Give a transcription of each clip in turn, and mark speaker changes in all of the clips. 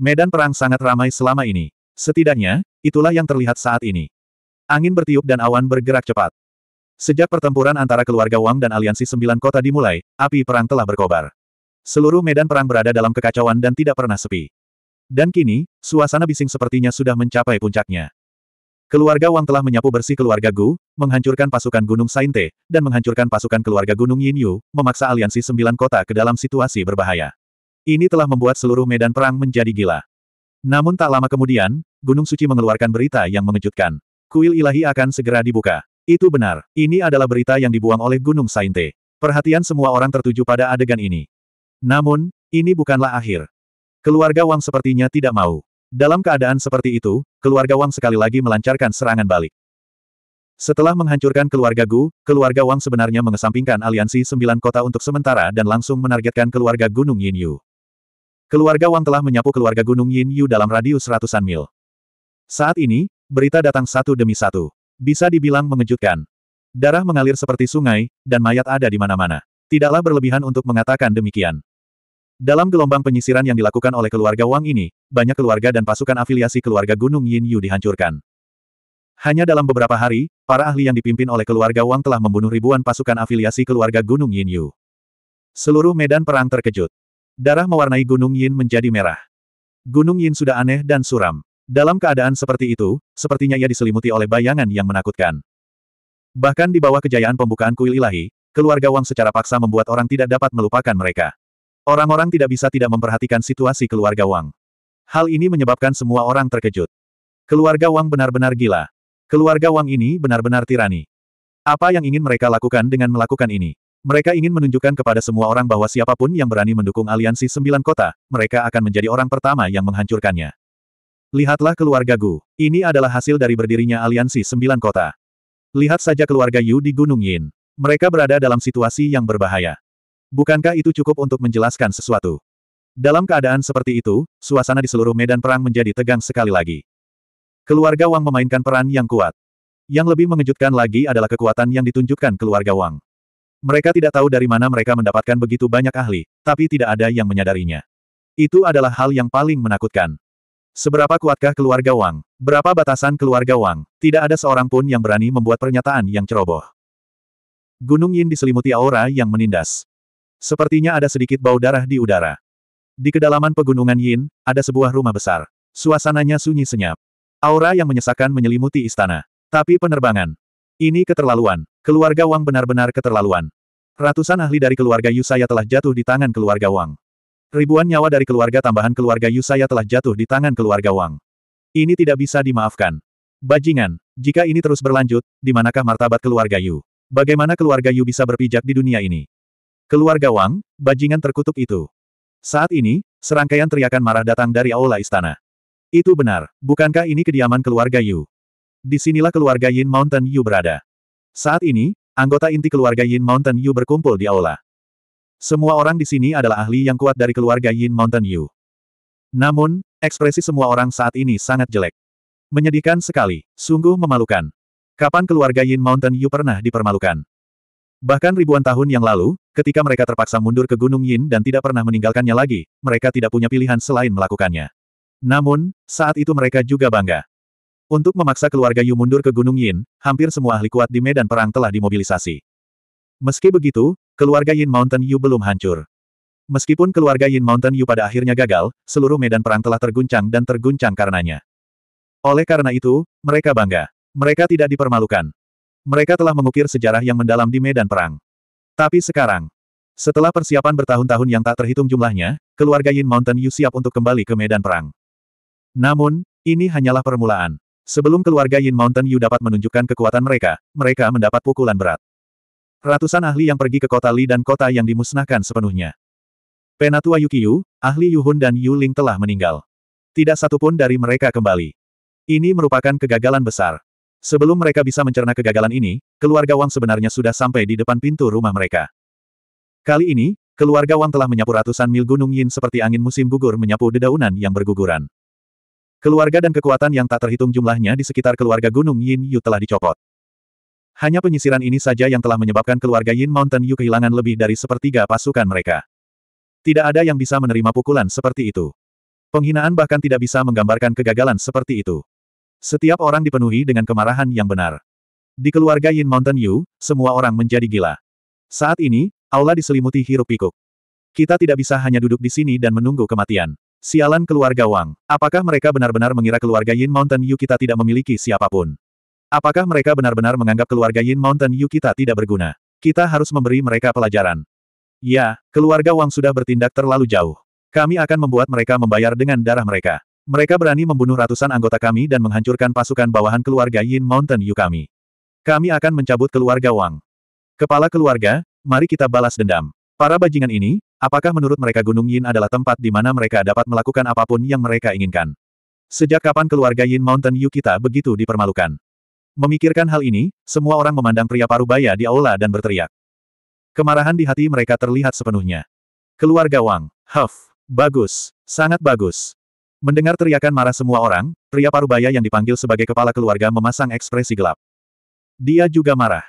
Speaker 1: Medan perang sangat ramai selama ini. Setidaknya, itulah yang terlihat saat ini. Angin bertiup dan awan bergerak cepat. Sejak pertempuran antara keluarga Wang dan aliansi sembilan kota dimulai, api perang telah berkobar. Seluruh medan perang berada dalam kekacauan dan tidak pernah sepi. Dan kini, suasana bising sepertinya sudah mencapai puncaknya. Keluarga Wang telah menyapu bersih keluarga Gu, menghancurkan pasukan Gunung Sainte, dan menghancurkan pasukan keluarga Gunung Yin Yu, memaksa aliansi sembilan kota ke dalam situasi berbahaya. Ini telah membuat seluruh medan perang menjadi gila. Namun tak lama kemudian, Gunung Suci mengeluarkan berita yang mengejutkan. Kuil ilahi akan segera dibuka. Itu benar, ini adalah berita yang dibuang oleh Gunung Sainte. Perhatian semua orang tertuju pada adegan ini. Namun, ini bukanlah akhir. Keluarga Wang sepertinya tidak mau. Dalam keadaan seperti itu, keluarga Wang sekali lagi melancarkan serangan balik. Setelah menghancurkan keluarga Gu, keluarga Wang sebenarnya mengesampingkan aliansi sembilan kota untuk sementara dan langsung menargetkan keluarga Gunung Yin Yu. Keluarga Wang telah menyapu keluarga Gunung Yin Yu dalam radius ratusan mil. Saat ini, berita datang satu demi satu. Bisa dibilang mengejutkan. Darah mengalir seperti sungai, dan mayat ada di mana-mana. Tidaklah berlebihan untuk mengatakan demikian. Dalam gelombang penyisiran yang dilakukan oleh keluarga Wang ini, banyak keluarga dan pasukan afiliasi keluarga Gunung Yin Yu dihancurkan. Hanya dalam beberapa hari, para ahli yang dipimpin oleh keluarga Wang telah membunuh ribuan pasukan afiliasi keluarga Gunung Yin Yu. Seluruh medan perang terkejut. Darah mewarnai Gunung Yin menjadi merah. Gunung Yin sudah aneh dan suram. Dalam keadaan seperti itu, sepertinya ia diselimuti oleh bayangan yang menakutkan. Bahkan di bawah kejayaan pembukaan kuil ilahi, keluarga Wang secara paksa membuat orang tidak dapat melupakan mereka. Orang-orang tidak bisa tidak memperhatikan situasi keluarga Wang. Hal ini menyebabkan semua orang terkejut. Keluarga Wang benar-benar gila. Keluarga Wang ini benar-benar tirani. Apa yang ingin mereka lakukan dengan melakukan ini? Mereka ingin menunjukkan kepada semua orang bahwa siapapun yang berani mendukung aliansi sembilan kota, mereka akan menjadi orang pertama yang menghancurkannya. Lihatlah keluarga Gu. Ini adalah hasil dari berdirinya aliansi sembilan kota. Lihat saja keluarga Yu di Gunung Yin. Mereka berada dalam situasi yang berbahaya. Bukankah itu cukup untuk menjelaskan sesuatu? Dalam keadaan seperti itu, suasana di seluruh medan perang menjadi tegang sekali lagi. Keluarga Wang memainkan peran yang kuat. Yang lebih mengejutkan lagi adalah kekuatan yang ditunjukkan keluarga Wang. Mereka tidak tahu dari mana mereka mendapatkan begitu banyak ahli, tapi tidak ada yang menyadarinya. Itu adalah hal yang paling menakutkan. Seberapa kuatkah keluarga Wang? Berapa batasan keluarga Wang? Tidak ada seorang pun yang berani membuat pernyataan yang ceroboh. Gunung Yin diselimuti aura yang menindas. Sepertinya ada sedikit bau darah di udara. Di kedalaman pegunungan Yin, ada sebuah rumah besar. Suasananya sunyi senyap. Aura yang menyesakan menyelimuti istana. Tapi penerbangan, ini keterlaluan. Keluarga Wang benar-benar keterlaluan. Ratusan ahli dari keluarga Yusaya telah jatuh di tangan keluarga Wang. Ribuan nyawa dari keluarga tambahan keluarga Yusaya telah jatuh di tangan keluarga Wang. Ini tidak bisa dimaafkan. Bajingan, jika ini terus berlanjut, di manakah martabat keluarga Yu? Bagaimana keluarga Yu bisa berpijak di dunia ini? Keluarga Wang, bajingan terkutuk itu. Saat ini, serangkaian teriakan marah datang dari aula istana. Itu benar, bukankah ini kediaman keluarga Yu? Di sinilah keluarga Yin Mountain Yu berada. Saat ini, anggota inti keluarga Yin Mountain Yu berkumpul di aula. Semua orang di sini adalah ahli yang kuat dari keluarga Yin Mountain Yu. Namun, ekspresi semua orang saat ini sangat jelek. Menyedihkan sekali, sungguh memalukan. Kapan keluarga Yin Mountain Yu pernah dipermalukan? Bahkan ribuan tahun yang lalu, ketika mereka terpaksa mundur ke Gunung Yin dan tidak pernah meninggalkannya lagi, mereka tidak punya pilihan selain melakukannya. Namun, saat itu mereka juga bangga. Untuk memaksa keluarga Yu mundur ke Gunung Yin, hampir semua ahli kuat di medan perang telah dimobilisasi. Meski begitu, keluarga Yin Mountain Yu belum hancur. Meskipun keluarga Yin Mountain Yu pada akhirnya gagal, seluruh medan perang telah terguncang dan terguncang karenanya. Oleh karena itu, mereka bangga. Mereka tidak dipermalukan. Mereka telah mengukir sejarah yang mendalam di medan perang. Tapi sekarang, setelah persiapan bertahun-tahun yang tak terhitung jumlahnya, keluarga Yin Mountain Yu siap untuk kembali ke medan perang. Namun, ini hanyalah permulaan. Sebelum keluarga Yin Mountain Yu dapat menunjukkan kekuatan mereka, mereka mendapat pukulan berat. Ratusan ahli yang pergi ke kota Li dan kota yang dimusnahkan sepenuhnya. Penatua Yukiyu, ahli Yuhun dan Yu Ling telah meninggal. Tidak satupun dari mereka kembali. Ini merupakan kegagalan besar. Sebelum mereka bisa mencerna kegagalan ini, keluarga Wang sebenarnya sudah sampai di depan pintu rumah mereka. Kali ini, keluarga Wang telah menyapu ratusan mil gunung Yin seperti angin musim gugur menyapu dedaunan yang berguguran. Keluarga dan kekuatan yang tak terhitung jumlahnya di sekitar keluarga Gunung Yin Yu telah dicopot. Hanya penyisiran ini saja yang telah menyebabkan keluarga Yin Mountain Yu kehilangan lebih dari sepertiga pasukan mereka. Tidak ada yang bisa menerima pukulan seperti itu. Penghinaan bahkan tidak bisa menggambarkan kegagalan seperti itu. Setiap orang dipenuhi dengan kemarahan yang benar. Di keluarga Yin Mountain Yu, semua orang menjadi gila. Saat ini, aula diselimuti hirup pikuk. Kita tidak bisa hanya duduk di sini dan menunggu kematian. Sialan keluarga Wang. Apakah mereka benar-benar mengira keluarga Yin Mountain Yu kita tidak memiliki siapapun? Apakah mereka benar-benar menganggap keluarga Yin Mountain Yu kita tidak berguna? Kita harus memberi mereka pelajaran. Ya, keluarga Wang sudah bertindak terlalu jauh. Kami akan membuat mereka membayar dengan darah mereka. Mereka berani membunuh ratusan anggota kami dan menghancurkan pasukan bawahan keluarga Yin Mountain Yu kami. Kami akan mencabut keluarga Wang. Kepala keluarga, mari kita balas dendam. Para bajingan ini, Apakah menurut mereka Gunung Yin adalah tempat di mana mereka dapat melakukan apapun yang mereka inginkan? Sejak kapan keluarga Yin Mountain Yu kita begitu dipermalukan? Memikirkan hal ini, semua orang memandang pria parubaya di aula dan berteriak. Kemarahan di hati mereka terlihat sepenuhnya. Keluarga Wang, Huff, bagus, sangat bagus. Mendengar teriakan marah semua orang, pria parubaya yang dipanggil sebagai kepala keluarga memasang ekspresi gelap. Dia juga marah.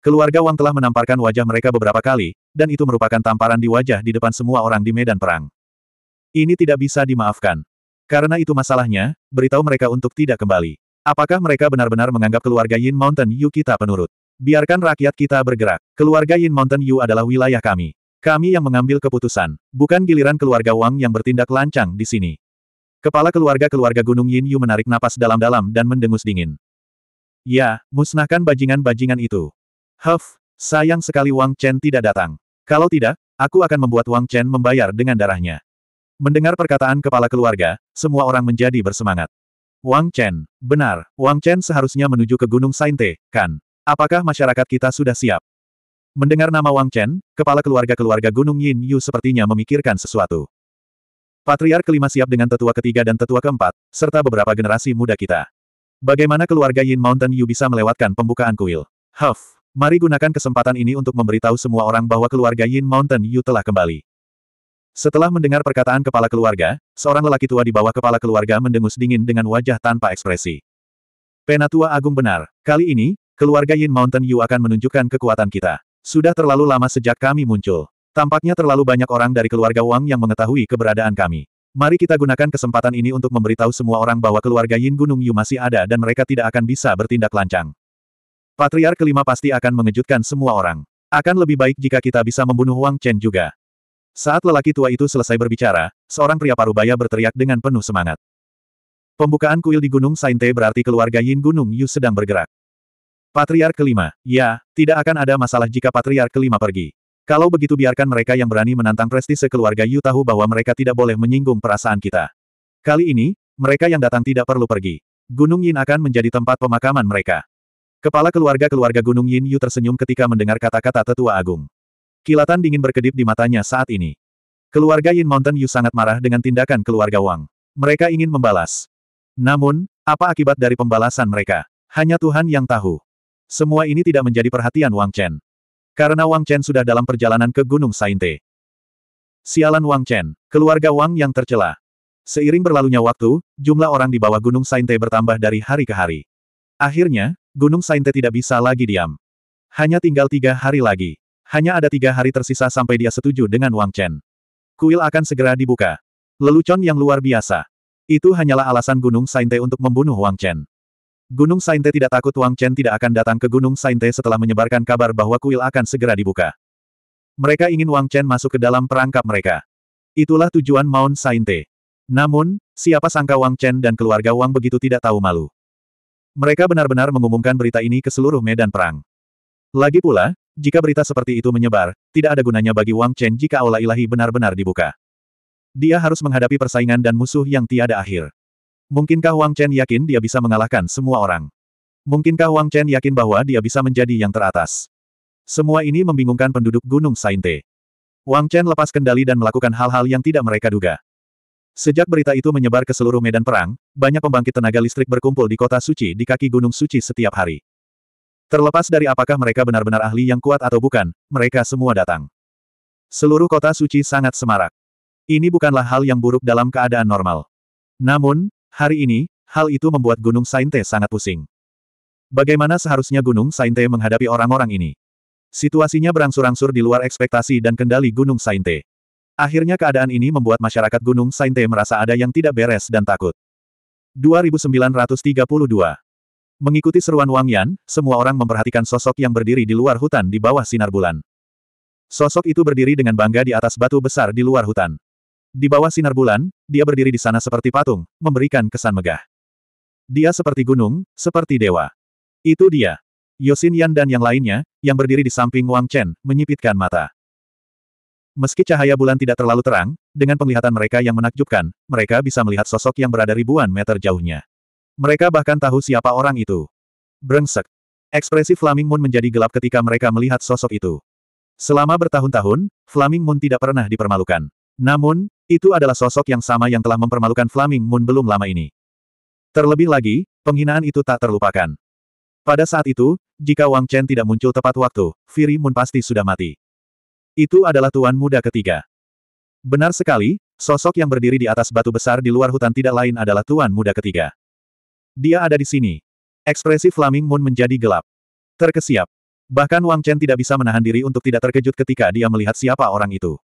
Speaker 1: Keluarga Wang telah menamparkan wajah mereka beberapa kali, dan itu merupakan tamparan di wajah di depan semua orang di medan perang. Ini tidak bisa dimaafkan. Karena itu masalahnya, beritahu mereka untuk tidak kembali. Apakah mereka benar-benar menganggap keluarga Yin Mountain Yu kita penurut? Biarkan rakyat kita bergerak. Keluarga Yin Mountain Yu adalah wilayah kami. Kami yang mengambil keputusan, bukan giliran keluarga Wang yang bertindak lancang di sini. Kepala keluarga-keluarga Gunung Yin Yu menarik napas dalam-dalam dan mendengus dingin. Ya, musnahkan bajingan-bajingan itu. Huff, sayang sekali Wang Chen tidak datang. Kalau tidak, aku akan membuat Wang Chen membayar dengan darahnya. Mendengar perkataan kepala keluarga, semua orang menjadi bersemangat. Wang Chen, benar, Wang Chen seharusnya menuju ke Gunung Sainte, kan? Apakah masyarakat kita sudah siap? Mendengar nama Wang Chen, kepala keluarga-keluarga Gunung Yin Yu sepertinya memikirkan sesuatu. Patriar kelima siap dengan tetua ketiga dan tetua keempat, serta beberapa generasi muda kita. Bagaimana keluarga Yin Mountain Yu bisa melewatkan pembukaan kuil? Huff! Mari gunakan kesempatan ini untuk memberitahu semua orang bahwa keluarga Yin Mountain Yu telah kembali. Setelah mendengar perkataan kepala keluarga, seorang lelaki tua di bawah kepala keluarga mendengus dingin dengan wajah tanpa ekspresi. Penatua Agung benar, kali ini, keluarga Yin Mountain Yu akan menunjukkan kekuatan kita. Sudah terlalu lama sejak kami muncul. Tampaknya terlalu banyak orang dari keluarga Wang yang mengetahui keberadaan kami. Mari kita gunakan kesempatan ini untuk memberitahu semua orang bahwa keluarga Yin Gunung Yu masih ada dan mereka tidak akan bisa bertindak lancang. Patriar kelima pasti akan mengejutkan semua orang. Akan lebih baik jika kita bisa membunuh Wang Chen juga. Saat lelaki tua itu selesai berbicara, seorang pria parubaya berteriak dengan penuh semangat. Pembukaan kuil di Gunung Sainte berarti keluarga Yin Gunung Yu sedang bergerak. Patriar kelima, ya, tidak akan ada masalah jika patriar kelima pergi. Kalau begitu biarkan mereka yang berani menantang prestise keluarga Yu tahu bahwa mereka tidak boleh menyinggung perasaan kita. Kali ini, mereka yang datang tidak perlu pergi. Gunung Yin akan menjadi tempat pemakaman mereka. Kepala keluarga-keluarga Gunung Yin Yu tersenyum ketika mendengar kata-kata tetua agung. Kilatan dingin berkedip di matanya saat ini. Keluarga Yin Mountain Yu sangat marah dengan tindakan keluarga Wang. Mereka ingin membalas. Namun, apa akibat dari pembalasan mereka? Hanya Tuhan yang tahu. Semua ini tidak menjadi perhatian Wang Chen. Karena Wang Chen sudah dalam perjalanan ke Gunung Sainte. Sialan Wang Chen, keluarga Wang yang tercela. Seiring berlalunya waktu, jumlah orang di bawah Gunung Sainte bertambah dari hari ke hari. Akhirnya, Gunung Sainte tidak bisa lagi diam. Hanya tinggal tiga hari lagi. Hanya ada tiga hari tersisa sampai dia setuju dengan Wang Chen. Kuil akan segera dibuka. Lelucon yang luar biasa. Itu hanyalah alasan Gunung Sainte untuk membunuh Wang Chen. Gunung Sainte tidak takut Wang Chen tidak akan datang ke Gunung Sainte setelah menyebarkan kabar bahwa kuil akan segera dibuka. Mereka ingin Wang Chen masuk ke dalam perangkap mereka. Itulah tujuan Mount Sainte. Namun, siapa sangka Wang Chen dan keluarga Wang begitu tidak tahu malu. Mereka benar-benar mengumumkan berita ini ke seluruh medan perang. Lagi pula, jika berita seperti itu menyebar, tidak ada gunanya bagi Wang Chen jika aula ilahi benar-benar dibuka. Dia harus menghadapi persaingan dan musuh yang tiada akhir. Mungkinkah Wang Chen yakin dia bisa mengalahkan semua orang? Mungkinkah Wang Chen yakin bahwa dia bisa menjadi yang teratas? Semua ini membingungkan penduduk Gunung Sainte. Wang Chen lepas kendali dan melakukan hal-hal yang tidak mereka duga. Sejak berita itu menyebar ke seluruh medan perang, banyak pembangkit tenaga listrik berkumpul di kota suci di kaki Gunung Suci setiap hari. Terlepas dari apakah mereka benar-benar ahli yang kuat atau bukan, mereka semua datang. Seluruh kota suci sangat semarak. Ini bukanlah hal yang buruk dalam keadaan normal. Namun, hari ini, hal itu membuat Gunung Sainte sangat pusing. Bagaimana seharusnya Gunung Sainte menghadapi orang-orang ini? Situasinya berangsur-angsur di luar ekspektasi dan kendali Gunung Sainte. Akhirnya keadaan ini membuat masyarakat Gunung Sainte merasa ada yang tidak beres dan takut. 2932 Mengikuti seruan Wang Yan, semua orang memperhatikan sosok yang berdiri di luar hutan di bawah sinar bulan. Sosok itu berdiri dengan bangga di atas batu besar di luar hutan. Di bawah sinar bulan, dia berdiri di sana seperti patung, memberikan kesan megah. Dia seperti gunung, seperti dewa. Itu dia. Yosin Yan dan yang lainnya, yang berdiri di samping Wang Chen, menyipitkan mata. Meski cahaya bulan tidak terlalu terang, dengan penglihatan mereka yang menakjubkan, mereka bisa melihat sosok yang berada ribuan meter jauhnya. Mereka bahkan tahu siapa orang itu. Brengsek. Ekspresi Flaming Moon menjadi gelap ketika mereka melihat sosok itu. Selama bertahun-tahun, Flaming Moon tidak pernah dipermalukan. Namun, itu adalah sosok yang sama yang telah mempermalukan Flaming Moon belum lama ini. Terlebih lagi, penghinaan itu tak terlupakan. Pada saat itu, jika Wang Chen tidak muncul tepat waktu, Firi Moon pasti sudah mati. Itu adalah tuan muda ketiga. Benar sekali, sosok yang berdiri di atas batu besar di luar hutan tidak lain adalah tuan muda ketiga. Dia ada di sini. Ekspresi Flaming Moon menjadi gelap. Terkesiap. Bahkan Wang Chen tidak bisa menahan diri untuk tidak terkejut ketika dia melihat siapa orang itu.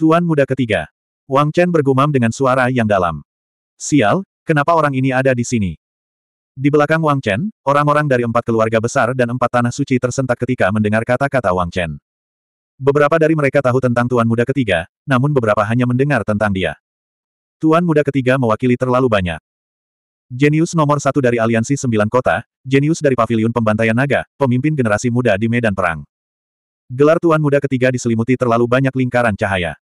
Speaker 1: Tuan muda ketiga. Wang Chen bergumam dengan suara yang dalam. Sial, kenapa orang ini ada di sini? Di belakang Wang Chen, orang-orang dari empat keluarga besar dan empat tanah suci tersentak ketika mendengar kata-kata Wang Chen. Beberapa dari mereka tahu tentang Tuan Muda ketiga, namun beberapa hanya mendengar tentang dia. Tuan Muda ketiga mewakili terlalu banyak. Jenius nomor satu dari Aliansi Sembilan Kota, jenius dari Paviliun Pembantaian Naga, pemimpin generasi muda di medan perang. Gelar Tuan Muda ketiga diselimuti terlalu banyak lingkaran cahaya.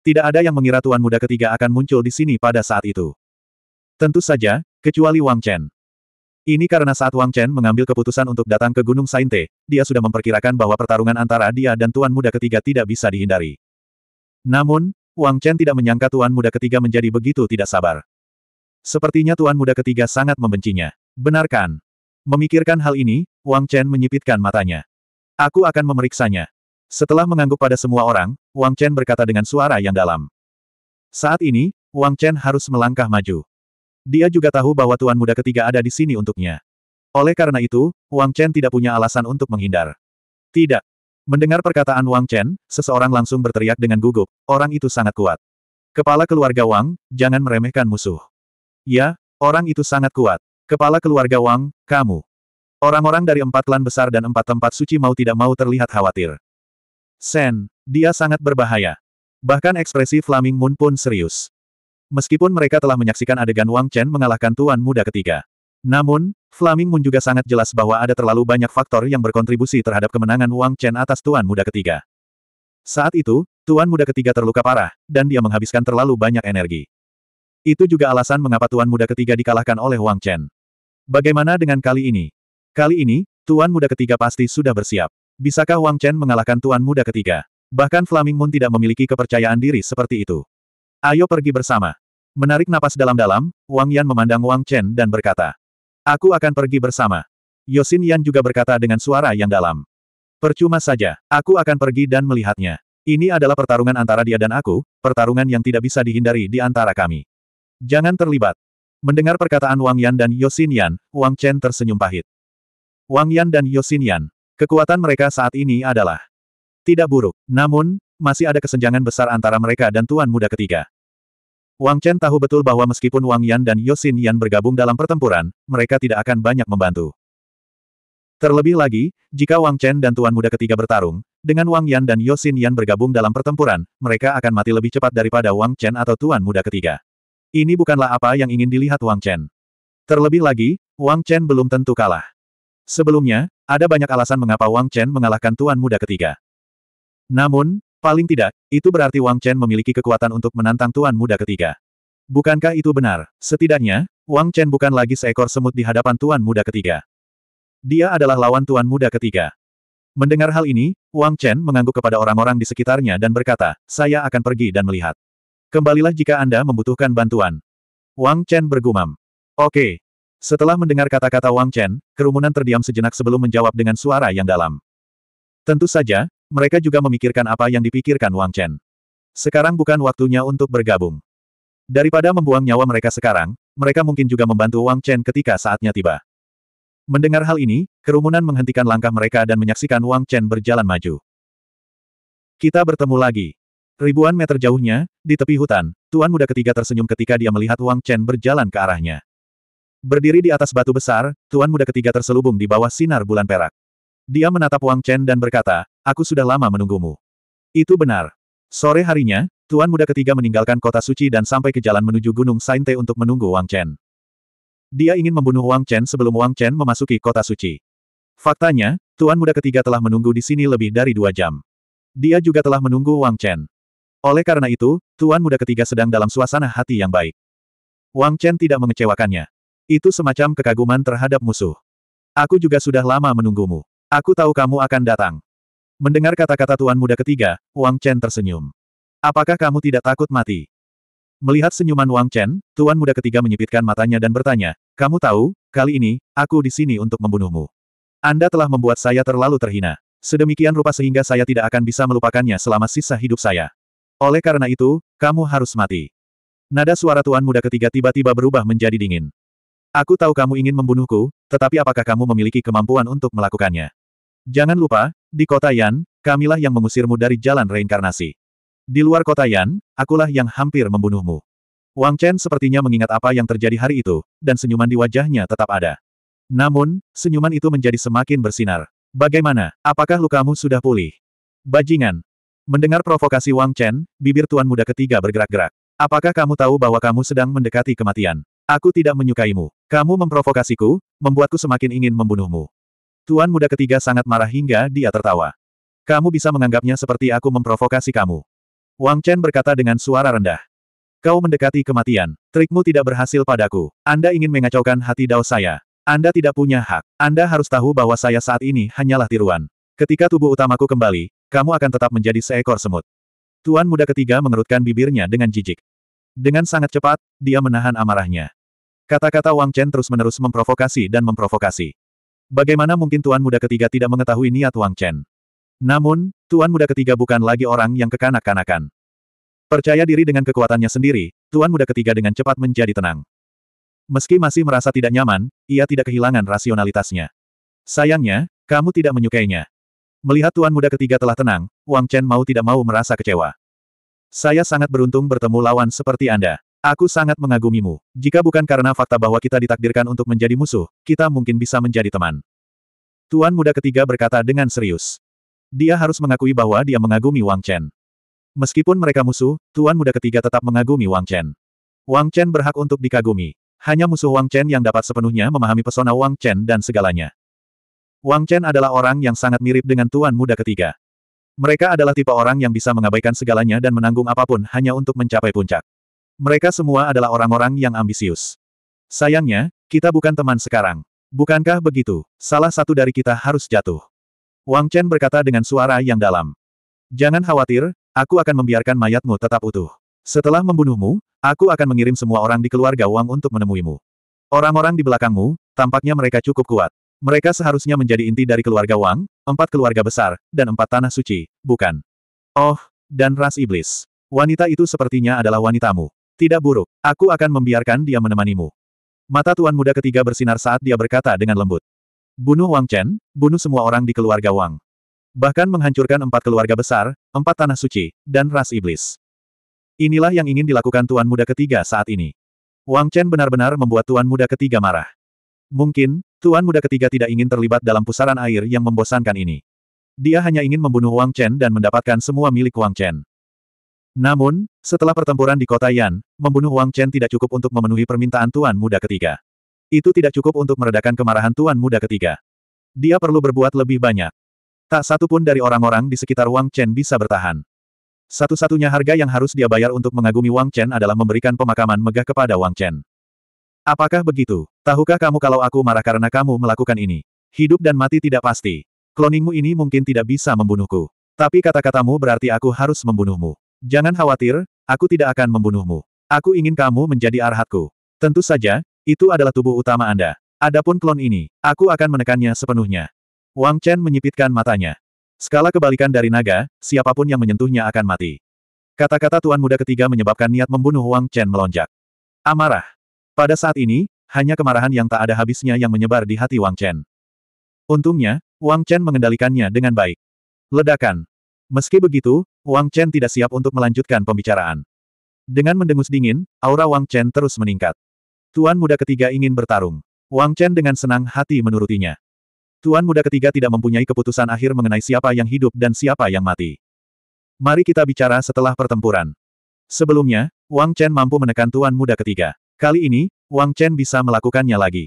Speaker 1: Tidak ada yang mengira Tuan Muda ketiga akan muncul di sini pada saat itu. Tentu saja, kecuali Wang Chen. Ini karena saat Wang Chen mengambil keputusan untuk datang ke Gunung Sainte, dia sudah memperkirakan bahwa pertarungan antara dia dan Tuan Muda ketiga tidak bisa dihindari. Namun, Wang Chen tidak menyangka Tuan Muda ketiga menjadi begitu tidak sabar. Sepertinya Tuan Muda ketiga sangat membencinya. Benarkan? Memikirkan hal ini, Wang Chen menyipitkan matanya. Aku akan memeriksanya. Setelah mengangguk pada semua orang, Wang Chen berkata dengan suara yang dalam. Saat ini, Wang Chen harus melangkah maju. Dia juga tahu bahwa tuan muda ketiga ada di sini untuknya. Oleh karena itu, Wang Chen tidak punya alasan untuk menghindar. Tidak. Mendengar perkataan Wang Chen, seseorang langsung berteriak dengan gugup, orang itu sangat kuat. Kepala keluarga Wang, jangan meremehkan musuh. Ya, orang itu sangat kuat. Kepala keluarga Wang, kamu. Orang-orang dari empat klan besar dan empat tempat suci mau tidak mau terlihat khawatir. Sen, dia sangat berbahaya. Bahkan ekspresi Flaming Moon pun serius. Meskipun mereka telah menyaksikan adegan Wang Chen mengalahkan tuan muda ketiga. Namun, Flaming Moon juga sangat jelas bahwa ada terlalu banyak faktor yang berkontribusi terhadap kemenangan Wang Chen atas tuan muda ketiga. Saat itu, tuan muda ketiga terluka parah, dan dia menghabiskan terlalu banyak energi. Itu juga alasan mengapa tuan muda ketiga dikalahkan oleh Wang Chen. Bagaimana dengan kali ini? Kali ini, tuan muda ketiga pasti sudah bersiap. Bisakah Wang Chen mengalahkan tuan muda ketiga? Bahkan Flaming Moon tidak memiliki kepercayaan diri seperti itu. Ayo pergi bersama. Menarik napas dalam-dalam, Wang Yan memandang Wang Chen dan berkata, Aku akan pergi bersama. Yosin Yan juga berkata dengan suara yang dalam. Percuma saja, aku akan pergi dan melihatnya. Ini adalah pertarungan antara dia dan aku, pertarungan yang tidak bisa dihindari di antara kami. Jangan terlibat. Mendengar perkataan Wang Yan dan Yosin Yan, Wang Chen tersenyum pahit. Wang Yan dan Yosin Yan, kekuatan mereka saat ini adalah tidak buruk, namun, masih ada kesenjangan besar antara mereka dan Tuan Muda ketiga. Wang Chen tahu betul bahwa meskipun Wang Yan dan Yosin Yan bergabung dalam pertempuran, mereka tidak akan banyak membantu. Terlebih lagi, jika Wang Chen dan Tuan Muda ketiga bertarung, dengan Wang Yan dan Yosin Yan bergabung dalam pertempuran, mereka akan mati lebih cepat daripada Wang Chen atau Tuan Muda ketiga. Ini bukanlah apa yang ingin dilihat Wang Chen. Terlebih lagi, Wang Chen belum tentu kalah. Sebelumnya, ada banyak alasan mengapa Wang Chen mengalahkan Tuan Muda ketiga. Namun, Paling tidak, itu berarti Wang Chen memiliki kekuatan untuk menantang tuan muda ketiga. Bukankah itu benar? Setidaknya, Wang Chen bukan lagi seekor semut di hadapan tuan muda ketiga. Dia adalah lawan tuan muda ketiga. Mendengar hal ini, Wang Chen mengangguk kepada orang-orang di sekitarnya dan berkata, saya akan pergi dan melihat. Kembalilah jika Anda membutuhkan bantuan. Wang Chen bergumam. Oke. Setelah mendengar kata-kata Wang Chen, kerumunan terdiam sejenak sebelum menjawab dengan suara yang dalam. Tentu saja, mereka juga memikirkan apa yang dipikirkan Wang Chen. Sekarang bukan waktunya untuk bergabung. Daripada membuang nyawa mereka sekarang, mereka mungkin juga membantu Wang Chen ketika saatnya tiba. Mendengar hal ini, kerumunan menghentikan langkah mereka dan menyaksikan Wang Chen berjalan maju. Kita bertemu lagi. Ribuan meter jauhnya, di tepi hutan, Tuan Muda ketiga tersenyum ketika dia melihat Wang Chen berjalan ke arahnya. Berdiri di atas batu besar, Tuan Muda ketiga terselubung di bawah sinar bulan perak. Dia menatap Wang Chen dan berkata, Aku sudah lama menunggumu. Itu benar. Sore harinya, Tuan Muda ketiga meninggalkan kota suci dan sampai ke jalan menuju Gunung Sainte untuk menunggu Wang Chen. Dia ingin membunuh Wang Chen sebelum Wang Chen memasuki kota suci. Faktanya, Tuan Muda ketiga telah menunggu di sini lebih dari dua jam. Dia juga telah menunggu Wang Chen. Oleh karena itu, Tuan Muda ketiga sedang dalam suasana hati yang baik. Wang Chen tidak mengecewakannya. Itu semacam kekaguman terhadap musuh. Aku juga sudah lama menunggumu. Aku tahu kamu akan datang. Mendengar kata-kata tuan muda ketiga, Wang Chen tersenyum. Apakah kamu tidak takut mati? Melihat senyuman Wang Chen, tuan muda ketiga menyipitkan matanya dan bertanya, kamu tahu, kali ini, aku di sini untuk membunuhmu. Anda telah membuat saya terlalu terhina. Sedemikian rupa sehingga saya tidak akan bisa melupakannya selama sisa hidup saya. Oleh karena itu, kamu harus mati. Nada suara tuan muda ketiga tiba-tiba berubah menjadi dingin. Aku tahu kamu ingin membunuhku, tetapi apakah kamu memiliki kemampuan untuk melakukannya? Jangan lupa, di kota Yan, kamilah yang mengusirmu dari jalan reinkarnasi. Di luar kota Yan, akulah yang hampir membunuhmu. Wang Chen sepertinya mengingat apa yang terjadi hari itu, dan senyuman di wajahnya tetap ada. Namun, senyuman itu menjadi semakin bersinar. Bagaimana, apakah lukamu sudah pulih? Bajingan. Mendengar provokasi Wang Chen, bibir tuan muda ketiga bergerak-gerak. Apakah kamu tahu bahwa kamu sedang mendekati kematian? Aku tidak menyukaimu. Kamu memprovokasiku, membuatku semakin ingin membunuhmu. Tuan muda ketiga sangat marah hingga dia tertawa. Kamu bisa menganggapnya seperti aku memprovokasi kamu. Wang Chen berkata dengan suara rendah. Kau mendekati kematian. Trikmu tidak berhasil padaku. Anda ingin mengacaukan hati dao saya. Anda tidak punya hak. Anda harus tahu bahwa saya saat ini hanyalah tiruan. Ketika tubuh utamaku kembali, kamu akan tetap menjadi seekor semut. Tuan muda ketiga mengerutkan bibirnya dengan jijik. Dengan sangat cepat, dia menahan amarahnya. Kata-kata Wang Chen terus-menerus memprovokasi dan memprovokasi. Bagaimana mungkin tuan muda ketiga tidak mengetahui niat Wang Chen? Namun, tuan muda ketiga bukan lagi orang yang kekanak-kanakan. Percaya diri dengan kekuatannya sendiri, tuan muda ketiga dengan cepat menjadi tenang. Meski masih merasa tidak nyaman, ia tidak kehilangan rasionalitasnya. Sayangnya, kamu tidak menyukainya. Melihat tuan muda ketiga telah tenang, Wang Chen mau tidak mau merasa kecewa. Saya sangat beruntung bertemu lawan seperti Anda. Aku sangat mengagumimu. Jika bukan karena fakta bahwa kita ditakdirkan untuk menjadi musuh, kita mungkin bisa menjadi teman. Tuan muda ketiga berkata dengan serius. Dia harus mengakui bahwa dia mengagumi Wang Chen. Meskipun mereka musuh, tuan muda ketiga tetap mengagumi Wang Chen. Wang Chen berhak untuk dikagumi. Hanya musuh Wang Chen yang dapat sepenuhnya memahami pesona Wang Chen dan segalanya. Wang Chen adalah orang yang sangat mirip dengan tuan muda ketiga. Mereka adalah tipe orang yang bisa mengabaikan segalanya dan menanggung apapun hanya untuk mencapai puncak. Mereka semua adalah orang-orang yang ambisius. Sayangnya, kita bukan teman sekarang. Bukankah begitu? Salah satu dari kita harus jatuh. Wang Chen berkata dengan suara yang dalam. Jangan khawatir, aku akan membiarkan mayatmu tetap utuh. Setelah membunuhmu, aku akan mengirim semua orang di keluarga Wang untuk menemuimu. Orang-orang di belakangmu, tampaknya mereka cukup kuat. Mereka seharusnya menjadi inti dari keluarga Wang, empat keluarga besar, dan empat tanah suci, bukan? Oh, dan ras iblis. Wanita itu sepertinya adalah wanitamu. Tidak buruk, aku akan membiarkan dia menemanimu. Mata tuan muda ketiga bersinar saat dia berkata dengan lembut. Bunuh Wang Chen, bunuh semua orang di keluarga Wang. Bahkan menghancurkan empat keluarga besar, empat tanah suci, dan ras iblis. Inilah yang ingin dilakukan tuan muda ketiga saat ini. Wang Chen benar-benar membuat tuan muda ketiga marah. Mungkin, tuan muda ketiga tidak ingin terlibat dalam pusaran air yang membosankan ini. Dia hanya ingin membunuh Wang Chen dan mendapatkan semua milik Wang Chen. Namun, setelah pertempuran di kota Yan, membunuh Wang Chen tidak cukup untuk memenuhi permintaan Tuan Muda ketiga. Itu tidak cukup untuk meredakan kemarahan Tuan Muda ketiga. Dia perlu berbuat lebih banyak. Tak satu pun dari orang-orang di sekitar Wang Chen bisa bertahan. Satu-satunya harga yang harus dia bayar untuk mengagumi Wang Chen adalah memberikan pemakaman megah kepada Wang Chen. Apakah begitu? Tahukah kamu kalau aku marah karena kamu melakukan ini? Hidup dan mati tidak pasti. Kloningmu ini mungkin tidak bisa membunuhku. Tapi kata-katamu berarti aku harus membunuhmu. Jangan khawatir, aku tidak akan membunuhmu. Aku ingin kamu menjadi arhatku. Tentu saja, itu adalah tubuh utama Anda. Adapun klon ini, aku akan menekannya sepenuhnya. Wang Chen menyipitkan matanya. Skala kebalikan dari naga, siapapun yang menyentuhnya akan mati. Kata-kata tuan muda ketiga menyebabkan niat membunuh Wang Chen melonjak. Amarah. Pada saat ini, hanya kemarahan yang tak ada habisnya yang menyebar di hati Wang Chen. Untungnya, Wang Chen mengendalikannya dengan baik. Ledakan. Meski begitu, Wang Chen tidak siap untuk melanjutkan pembicaraan. Dengan mendengus dingin, aura Wang Chen terus meningkat. Tuan muda ketiga ingin bertarung. Wang Chen dengan senang hati menurutinya. Tuan muda ketiga tidak mempunyai keputusan akhir mengenai siapa yang hidup dan siapa yang mati. Mari kita bicara setelah pertempuran. Sebelumnya, Wang Chen mampu menekan tuan muda ketiga. Kali ini, Wang Chen bisa melakukannya lagi.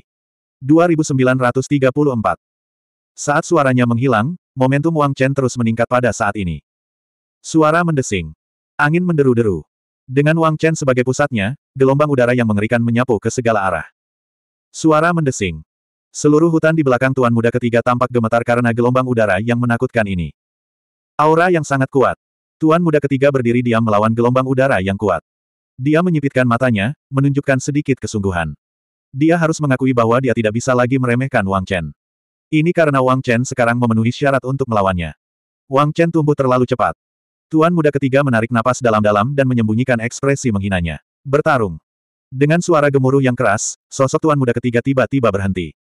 Speaker 1: 2934 saat suaranya menghilang, momentum Wang Chen terus meningkat pada saat ini. Suara mendesing. Angin menderu-deru. Dengan Wang Chen sebagai pusatnya, gelombang udara yang mengerikan menyapu ke segala arah. Suara mendesing. Seluruh hutan di belakang tuan muda ketiga tampak gemetar karena gelombang udara yang menakutkan ini. Aura yang sangat kuat. Tuan muda ketiga berdiri diam melawan gelombang udara yang kuat. Dia menyipitkan matanya, menunjukkan sedikit kesungguhan. Dia harus mengakui bahwa dia tidak bisa lagi meremehkan Wang Chen. Ini karena Wang Chen sekarang memenuhi syarat untuk melawannya. Wang Chen tumbuh terlalu cepat. Tuan muda ketiga menarik napas dalam-dalam dan menyembunyikan ekspresi menghinanya. Bertarung. Dengan suara gemuruh yang keras, sosok tuan muda ketiga tiba-tiba berhenti.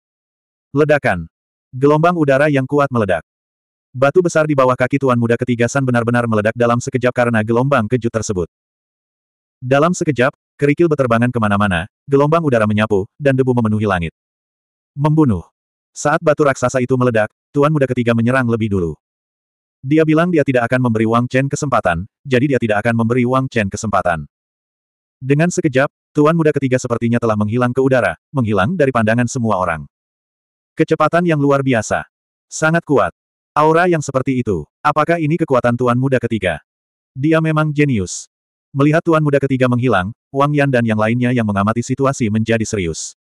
Speaker 1: Ledakan. Gelombang udara yang kuat meledak. Batu besar di bawah kaki tuan muda ketiga San benar-benar meledak dalam sekejap karena gelombang kejut tersebut. Dalam sekejap, kerikil beterbangan kemana-mana, gelombang udara menyapu, dan debu memenuhi langit. Membunuh. Saat batu raksasa itu meledak, Tuan Muda ketiga menyerang lebih dulu. Dia bilang dia tidak akan memberi Wang Chen kesempatan, jadi dia tidak akan memberi Wang Chen kesempatan. Dengan sekejap, Tuan Muda ketiga sepertinya telah menghilang ke udara, menghilang dari pandangan semua orang. Kecepatan yang luar biasa. Sangat kuat. Aura yang seperti itu, apakah ini kekuatan Tuan Muda ketiga? Dia memang jenius. Melihat Tuan Muda ketiga menghilang, Wang Yan dan yang lainnya yang mengamati situasi menjadi serius.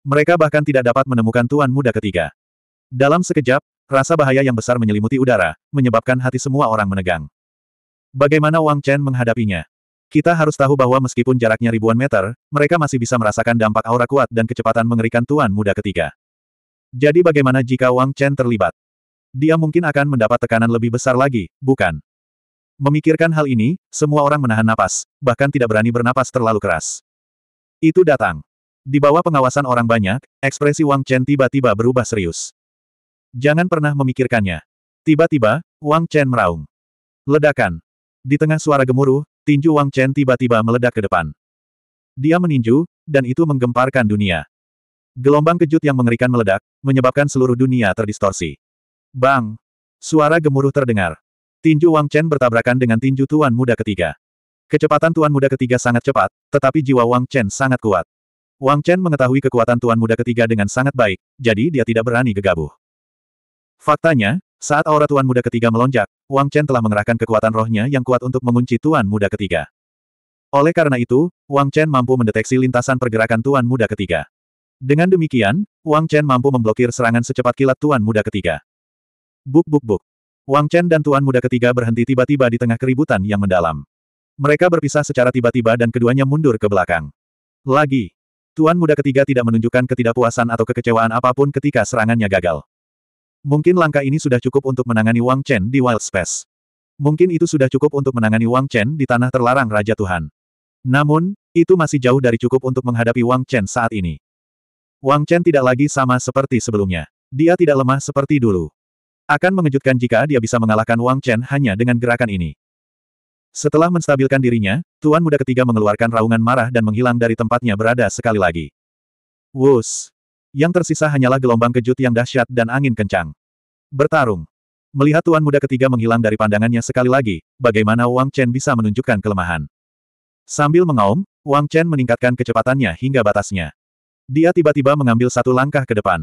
Speaker 1: Mereka bahkan tidak dapat menemukan Tuan Muda ketiga. Dalam sekejap, rasa bahaya yang besar menyelimuti udara, menyebabkan hati semua orang menegang. Bagaimana Wang Chen menghadapinya? Kita harus tahu bahwa meskipun jaraknya ribuan meter, mereka masih bisa merasakan dampak aura kuat dan kecepatan mengerikan Tuan Muda ketiga. Jadi bagaimana jika Wang Chen terlibat? Dia mungkin akan mendapat tekanan lebih besar lagi, bukan? Memikirkan hal ini, semua orang menahan napas, bahkan tidak berani bernapas terlalu keras. Itu datang. Di bawah pengawasan orang banyak, ekspresi Wang Chen tiba-tiba berubah serius. Jangan pernah memikirkannya. Tiba-tiba, Wang Chen meraung. Ledakan. Di tengah suara gemuruh, tinju Wang Chen tiba-tiba meledak ke depan. Dia meninju, dan itu menggemparkan dunia. Gelombang kejut yang mengerikan meledak, menyebabkan seluruh dunia terdistorsi. Bang! Suara gemuruh terdengar. Tinju Wang Chen bertabrakan dengan tinju Tuan Muda ketiga. Kecepatan Tuan Muda ketiga sangat cepat, tetapi jiwa Wang Chen sangat kuat. Wang Chen mengetahui kekuatan tuan muda ketiga dengan sangat baik, jadi dia tidak berani gegabah. Faktanya, saat aura tuan muda ketiga melonjak, Wang Chen telah mengerahkan kekuatan rohnya yang kuat untuk mengunci tuan muda ketiga. Oleh karena itu, Wang Chen mampu mendeteksi lintasan pergerakan tuan muda ketiga. Dengan demikian, Wang Chen mampu memblokir serangan secepat kilat tuan muda ketiga. Buk buk buk. Wang Chen dan tuan muda ketiga berhenti tiba-tiba di tengah keributan yang mendalam. Mereka berpisah secara tiba-tiba dan keduanya mundur ke belakang. Lagi, Tuan muda ketiga tidak menunjukkan ketidakpuasan atau kekecewaan apapun ketika serangannya gagal. Mungkin langkah ini sudah cukup untuk menangani Wang Chen di Wild Space. Mungkin itu sudah cukup untuk menangani Wang Chen di tanah terlarang Raja Tuhan. Namun, itu masih jauh dari cukup untuk menghadapi Wang Chen saat ini. Wang Chen tidak lagi sama seperti sebelumnya. Dia tidak lemah seperti dulu. Akan mengejutkan jika dia bisa mengalahkan Wang Chen hanya dengan gerakan ini. Setelah menstabilkan dirinya, tuan muda ketiga mengeluarkan raungan marah dan menghilang dari tempatnya berada sekali lagi. Wus! Yang tersisa hanyalah gelombang kejut yang dahsyat dan angin kencang. Bertarung. Melihat tuan muda ketiga menghilang dari pandangannya sekali lagi, bagaimana Wang Chen bisa menunjukkan kelemahan. Sambil mengaum, Wang Chen meningkatkan kecepatannya hingga batasnya. Dia tiba-tiba mengambil satu langkah ke depan.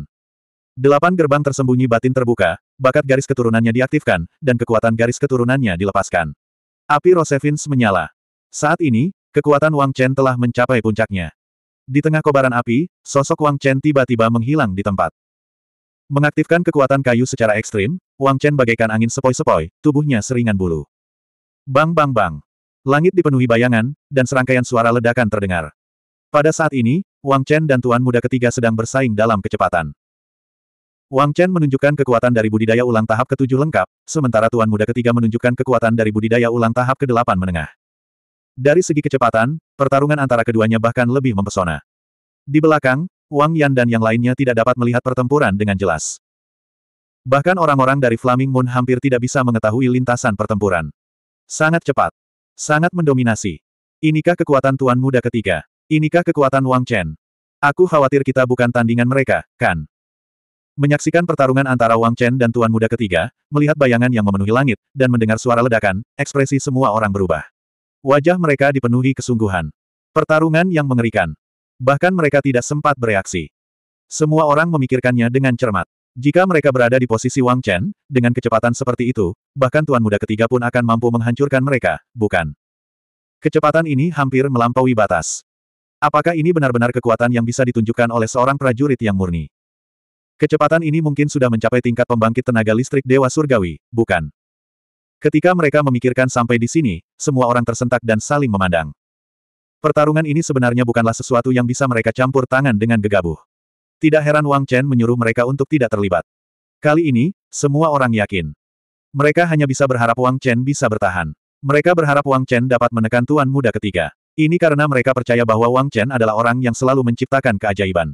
Speaker 1: Delapan gerbang tersembunyi batin terbuka, bakat garis keturunannya diaktifkan, dan kekuatan garis keturunannya dilepaskan. Api Rosevins menyala. Saat ini, kekuatan Wang Chen telah mencapai puncaknya. Di tengah kobaran api, sosok Wang Chen tiba-tiba menghilang di tempat. Mengaktifkan kekuatan kayu secara ekstrim, Wang Chen bagaikan angin sepoi-sepoi, tubuhnya seringan bulu. Bang bang bang. Langit dipenuhi bayangan, dan serangkaian suara ledakan terdengar. Pada saat ini, Wang Chen dan Tuan Muda ketiga sedang bersaing dalam kecepatan. Wang Chen menunjukkan kekuatan dari budidaya ulang tahap ketujuh lengkap, sementara Tuan Muda ketiga menunjukkan kekuatan dari budidaya ulang tahap kedelapan menengah. Dari segi kecepatan, pertarungan antara keduanya bahkan lebih mempesona. Di belakang, Wang Yan dan yang lainnya tidak dapat melihat pertempuran dengan jelas. Bahkan orang-orang dari Flaming Moon hampir tidak bisa mengetahui lintasan pertempuran. Sangat cepat. Sangat mendominasi. Inikah kekuatan Tuan Muda ketiga? Inikah kekuatan Wang Chen? Aku khawatir kita bukan tandingan mereka, kan? Menyaksikan pertarungan antara Wang Chen dan Tuan Muda ketiga, melihat bayangan yang memenuhi langit, dan mendengar suara ledakan, ekspresi semua orang berubah. Wajah mereka dipenuhi kesungguhan. Pertarungan yang mengerikan. Bahkan mereka tidak sempat bereaksi. Semua orang memikirkannya dengan cermat. Jika mereka berada di posisi Wang Chen, dengan kecepatan seperti itu, bahkan Tuan Muda ketiga pun akan mampu menghancurkan mereka, bukan? Kecepatan ini hampir melampaui batas. Apakah ini benar-benar kekuatan yang bisa ditunjukkan oleh seorang prajurit yang murni? Kecepatan ini mungkin sudah mencapai tingkat pembangkit tenaga listrik Dewa Surgawi, bukan? Ketika mereka memikirkan sampai di sini, semua orang tersentak dan saling memandang. Pertarungan ini sebenarnya bukanlah sesuatu yang bisa mereka campur tangan dengan gegabah. Tidak heran Wang Chen menyuruh mereka untuk tidak terlibat. Kali ini, semua orang yakin. Mereka hanya bisa berharap Wang Chen bisa bertahan. Mereka berharap Wang Chen dapat menekan Tuan Muda ketiga. Ini karena mereka percaya bahwa Wang Chen adalah orang yang selalu menciptakan keajaiban.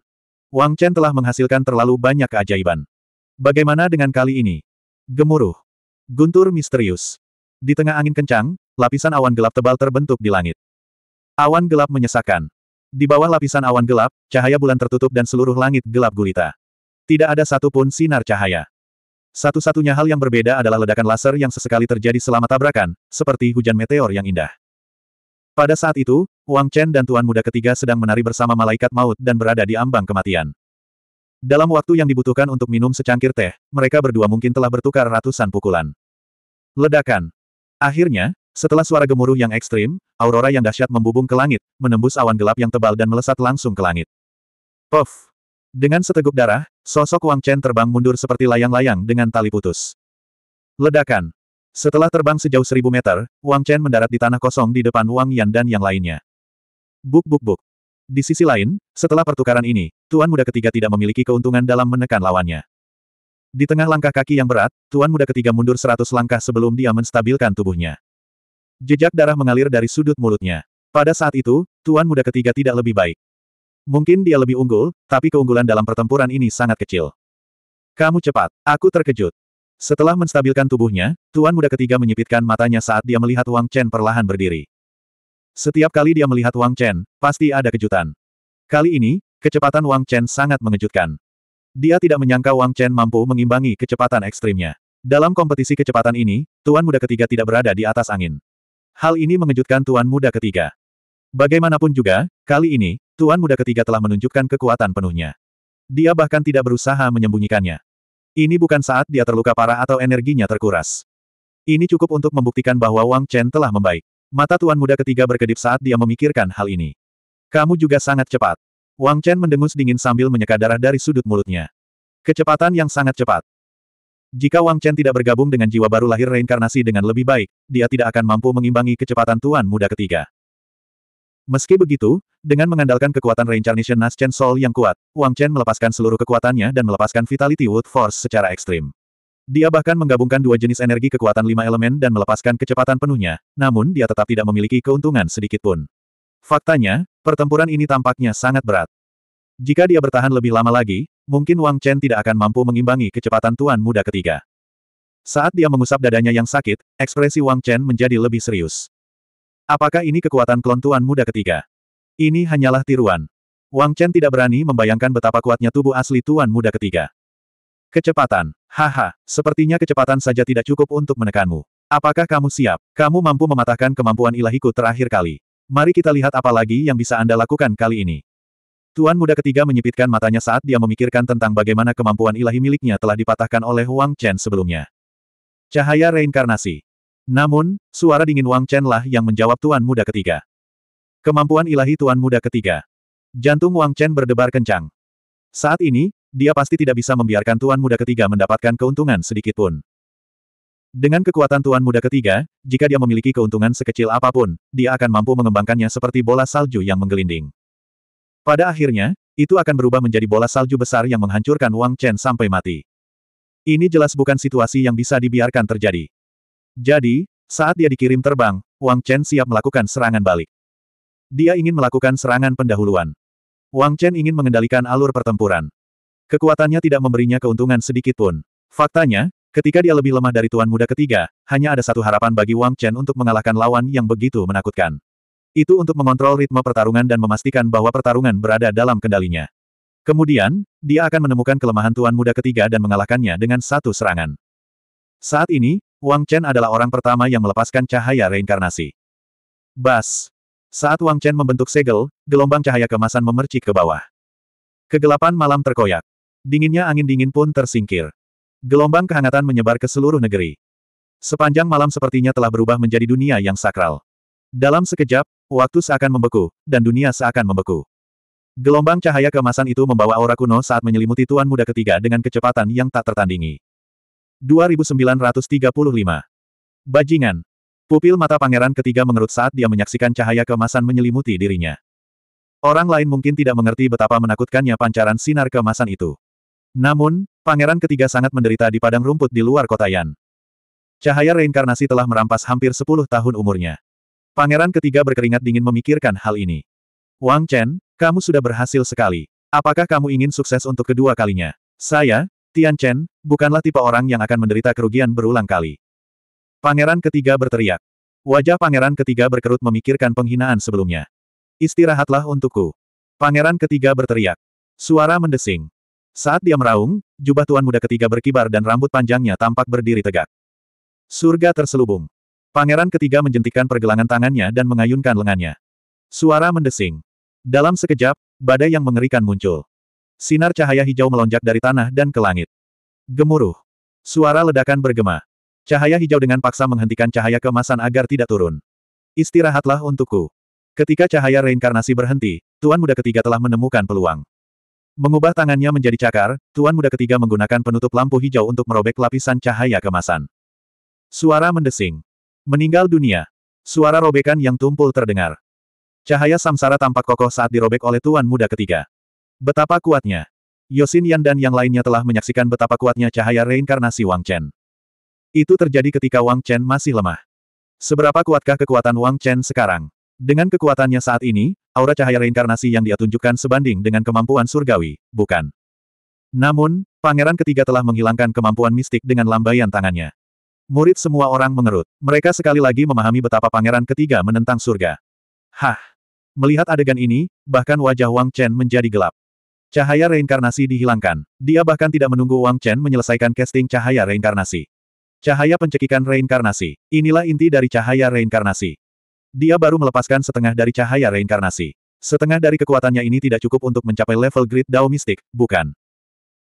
Speaker 1: Wang Chen telah menghasilkan terlalu banyak keajaiban. Bagaimana dengan kali ini? Gemuruh. Guntur misterius. Di tengah angin kencang, lapisan awan gelap tebal terbentuk di langit. Awan gelap menyesakkan. Di bawah lapisan awan gelap, cahaya bulan tertutup dan seluruh langit gelap gulita. Tidak ada satupun sinar cahaya. Satu-satunya hal yang berbeda adalah ledakan laser yang sesekali terjadi selama tabrakan, seperti hujan meteor yang indah. Pada saat itu, Wang Chen dan Tuan Muda ketiga sedang menari bersama malaikat maut dan berada di ambang kematian. Dalam waktu yang dibutuhkan untuk minum secangkir teh, mereka berdua mungkin telah bertukar ratusan pukulan. Ledakan. Akhirnya, setelah suara gemuruh yang ekstrim, aurora yang dahsyat membubung ke langit, menembus awan gelap yang tebal dan melesat langsung ke langit. Puff! Dengan seteguk darah, sosok Wang Chen terbang mundur seperti layang-layang dengan tali putus. Ledakan. Setelah terbang sejauh seribu meter, Wang Chen mendarat di tanah kosong di depan Wang Yan dan yang lainnya. Buk buk buk. Di sisi lain, setelah pertukaran ini, Tuan Muda ketiga tidak memiliki keuntungan dalam menekan lawannya. Di tengah langkah kaki yang berat, Tuan Muda ketiga mundur seratus langkah sebelum dia menstabilkan tubuhnya. Jejak darah mengalir dari sudut mulutnya. Pada saat itu, Tuan Muda ketiga tidak lebih baik. Mungkin dia lebih unggul, tapi keunggulan dalam pertempuran ini sangat kecil. Kamu cepat, aku terkejut. Setelah menstabilkan tubuhnya, Tuan Muda ketiga menyipitkan matanya saat dia melihat Wang Chen perlahan berdiri. Setiap kali dia melihat Wang Chen, pasti ada kejutan. Kali ini, kecepatan Wang Chen sangat mengejutkan. Dia tidak menyangka Wang Chen mampu mengimbangi kecepatan ekstrimnya. Dalam kompetisi kecepatan ini, Tuan Muda ketiga tidak berada di atas angin. Hal ini mengejutkan Tuan Muda ketiga. Bagaimanapun juga, kali ini, Tuan Muda ketiga telah menunjukkan kekuatan penuhnya. Dia bahkan tidak berusaha menyembunyikannya. Ini bukan saat dia terluka parah atau energinya terkuras. Ini cukup untuk membuktikan bahwa Wang Chen telah membaik. Mata tuan muda ketiga berkedip saat dia memikirkan hal ini. Kamu juga sangat cepat. Wang Chen mendengus dingin sambil menyeka darah dari sudut mulutnya. Kecepatan yang sangat cepat. Jika Wang Chen tidak bergabung dengan jiwa baru lahir reinkarnasi dengan lebih baik, dia tidak akan mampu mengimbangi kecepatan tuan muda ketiga. Meski begitu, dengan mengandalkan kekuatan Reincarnation Chen Soul yang kuat, Wang Chen melepaskan seluruh kekuatannya dan melepaskan Vitality Wood Force secara ekstrim. Dia bahkan menggabungkan dua jenis energi kekuatan lima elemen dan melepaskan kecepatan penuhnya, namun dia tetap tidak memiliki keuntungan sedikit pun. Faktanya, pertempuran ini tampaknya sangat berat. Jika dia bertahan lebih lama lagi, mungkin Wang Chen tidak akan mampu mengimbangi kecepatan Tuan Muda ketiga. Saat dia mengusap dadanya yang sakit, ekspresi Wang Chen menjadi lebih serius. Apakah ini kekuatan klon tuan muda ketiga? Ini hanyalah tiruan. Wang Chen tidak berani membayangkan betapa kuatnya tubuh asli tuan muda ketiga. Kecepatan. Haha, sepertinya kecepatan saja tidak cukup untuk menekanmu. Apakah kamu siap? Kamu mampu mematahkan kemampuan ilahiku terakhir kali. Mari kita lihat apa lagi yang bisa Anda lakukan kali ini. Tuan muda ketiga menyipitkan matanya saat dia memikirkan tentang bagaimana kemampuan ilahi miliknya telah dipatahkan oleh Wang Chen sebelumnya. Cahaya reinkarnasi. Namun, suara dingin Wang Chen lah yang menjawab Tuan Muda ketiga. Kemampuan ilahi Tuan Muda ketiga. Jantung Wang Chen berdebar kencang. Saat ini, dia pasti tidak bisa membiarkan Tuan Muda ketiga mendapatkan keuntungan sedikitpun. Dengan kekuatan Tuan Muda ketiga, jika dia memiliki keuntungan sekecil apapun, dia akan mampu mengembangkannya seperti bola salju yang menggelinding. Pada akhirnya, itu akan berubah menjadi bola salju besar yang menghancurkan Wang Chen sampai mati. Ini jelas bukan situasi yang bisa dibiarkan terjadi. Jadi, saat dia dikirim terbang, Wang Chen siap melakukan serangan balik. Dia ingin melakukan serangan pendahuluan. Wang Chen ingin mengendalikan alur pertempuran. Kekuatannya tidak memberinya keuntungan sedikit pun. Faktanya, ketika dia lebih lemah dari tuan muda ketiga, hanya ada satu harapan bagi Wang Chen untuk mengalahkan lawan yang begitu menakutkan. Itu untuk mengontrol ritme pertarungan dan memastikan bahwa pertarungan berada dalam kendalinya. Kemudian, dia akan menemukan kelemahan tuan muda ketiga dan mengalahkannya dengan satu serangan. Saat ini, Wang Chen adalah orang pertama yang melepaskan cahaya reinkarnasi. Bas! Saat Wang Chen membentuk segel, gelombang cahaya kemasan memercik ke bawah. Kegelapan malam terkoyak. Dinginnya angin dingin pun tersingkir. Gelombang kehangatan menyebar ke seluruh negeri. Sepanjang malam sepertinya telah berubah menjadi dunia yang sakral. Dalam sekejap, waktu seakan membeku, dan dunia seakan membeku. Gelombang cahaya kemasan itu membawa aura kuno saat menyelimuti tuan muda ketiga dengan kecepatan yang tak tertandingi. 2935. Bajingan. Pupil mata pangeran ketiga mengerut saat dia menyaksikan cahaya kemasan menyelimuti dirinya. Orang lain mungkin tidak mengerti betapa menakutkannya pancaran sinar kemasan itu. Namun, pangeran ketiga sangat menderita di padang rumput di luar kota Yan. Cahaya reinkarnasi telah merampas hampir 10 tahun umurnya. Pangeran ketiga berkeringat dingin memikirkan hal ini. Wang Chen, kamu sudah berhasil sekali. Apakah kamu ingin sukses untuk kedua kalinya? Saya, Tian Chen, bukanlah tipe orang yang akan menderita kerugian berulang kali. Pangeran ketiga berteriak. Wajah pangeran ketiga berkerut memikirkan penghinaan sebelumnya. Istirahatlah untukku. Pangeran ketiga berteriak. Suara mendesing. Saat dia meraung, jubah tuan muda ketiga berkibar dan rambut panjangnya tampak berdiri tegak. Surga terselubung. Pangeran ketiga menjentikkan pergelangan tangannya dan mengayunkan lengannya. Suara mendesing. Dalam sekejap, badai yang mengerikan muncul. Sinar cahaya hijau melonjak dari tanah dan ke langit. Gemuruh. Suara ledakan bergema. Cahaya hijau dengan paksa menghentikan cahaya kemasan agar tidak turun. Istirahatlah untukku. Ketika cahaya reinkarnasi berhenti, Tuan Muda Ketiga telah menemukan peluang. Mengubah tangannya menjadi cakar, Tuan Muda Ketiga menggunakan penutup lampu hijau untuk merobek lapisan cahaya kemasan. Suara mendesing. Meninggal dunia. Suara robekan yang tumpul terdengar. Cahaya samsara tampak kokoh saat dirobek oleh Tuan Muda Ketiga. Betapa kuatnya. Yosin Yan dan yang lainnya telah menyaksikan betapa kuatnya cahaya reinkarnasi Wang Chen. Itu terjadi ketika Wang Chen masih lemah. Seberapa kuatkah kekuatan Wang Chen sekarang? Dengan kekuatannya saat ini, aura cahaya reinkarnasi yang dia tunjukkan sebanding dengan kemampuan surgawi, bukan? Namun, pangeran ketiga telah menghilangkan kemampuan mistik dengan lambaian tangannya. Murid semua orang mengerut. Mereka sekali lagi memahami betapa pangeran ketiga menentang surga. Hah! Melihat adegan ini, bahkan wajah Wang Chen menjadi gelap. Cahaya reinkarnasi dihilangkan. Dia bahkan tidak menunggu Wang Chen menyelesaikan casting cahaya reinkarnasi. Cahaya pencekikan reinkarnasi. Inilah inti dari cahaya reinkarnasi. Dia baru melepaskan setengah dari cahaya reinkarnasi. Setengah dari kekuatannya ini tidak cukup untuk mencapai level grid Dao Mistik, bukan?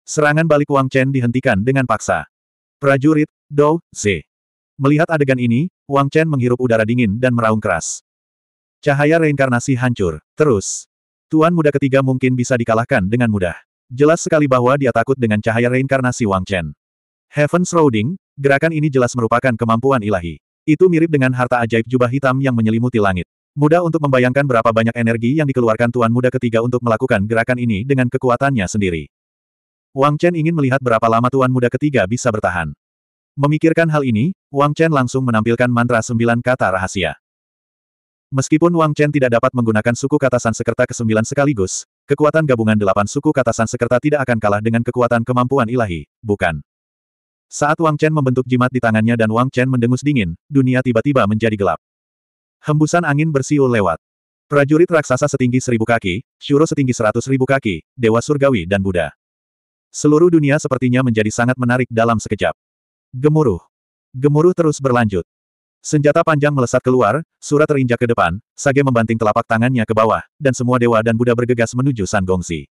Speaker 1: Serangan balik Wang Chen dihentikan dengan paksa. Prajurit, Dou, Z. Melihat adegan ini, Wang Chen menghirup udara dingin dan meraung keras. Cahaya reinkarnasi hancur. Terus. Tuan muda ketiga mungkin bisa dikalahkan dengan mudah. Jelas sekali bahwa dia takut dengan cahaya reinkarnasi Wang Chen. Heaven's Roading, gerakan ini jelas merupakan kemampuan ilahi. Itu mirip dengan harta ajaib jubah hitam yang menyelimuti langit. Mudah untuk membayangkan berapa banyak energi yang dikeluarkan Tuan Muda ketiga untuk melakukan gerakan ini dengan kekuatannya sendiri. Wang Chen ingin melihat berapa lama Tuan Muda ketiga bisa bertahan. Memikirkan hal ini, Wang Chen langsung menampilkan mantra sembilan kata rahasia. Meskipun Wang Chen tidak dapat menggunakan suku kata Sansekerta ke-9 sekaligus, kekuatan gabungan delapan suku kata Sansekerta tidak akan kalah dengan kekuatan kemampuan ilahi, bukan? Saat Wang Chen membentuk jimat di tangannya dan Wang Chen mendengus dingin, dunia tiba-tiba menjadi gelap. Hembusan angin bersiul lewat. Prajurit raksasa setinggi seribu kaki, syuro setinggi seratus ribu kaki, dewa surgawi dan Buddha. Seluruh dunia sepertinya menjadi sangat menarik dalam sekejap. Gemuruh. Gemuruh terus berlanjut. Senjata panjang melesat keluar, surat terinjak ke depan, Sage membanting telapak tangannya ke bawah, dan semua dewa dan Buddha bergegas menuju San Gongsi.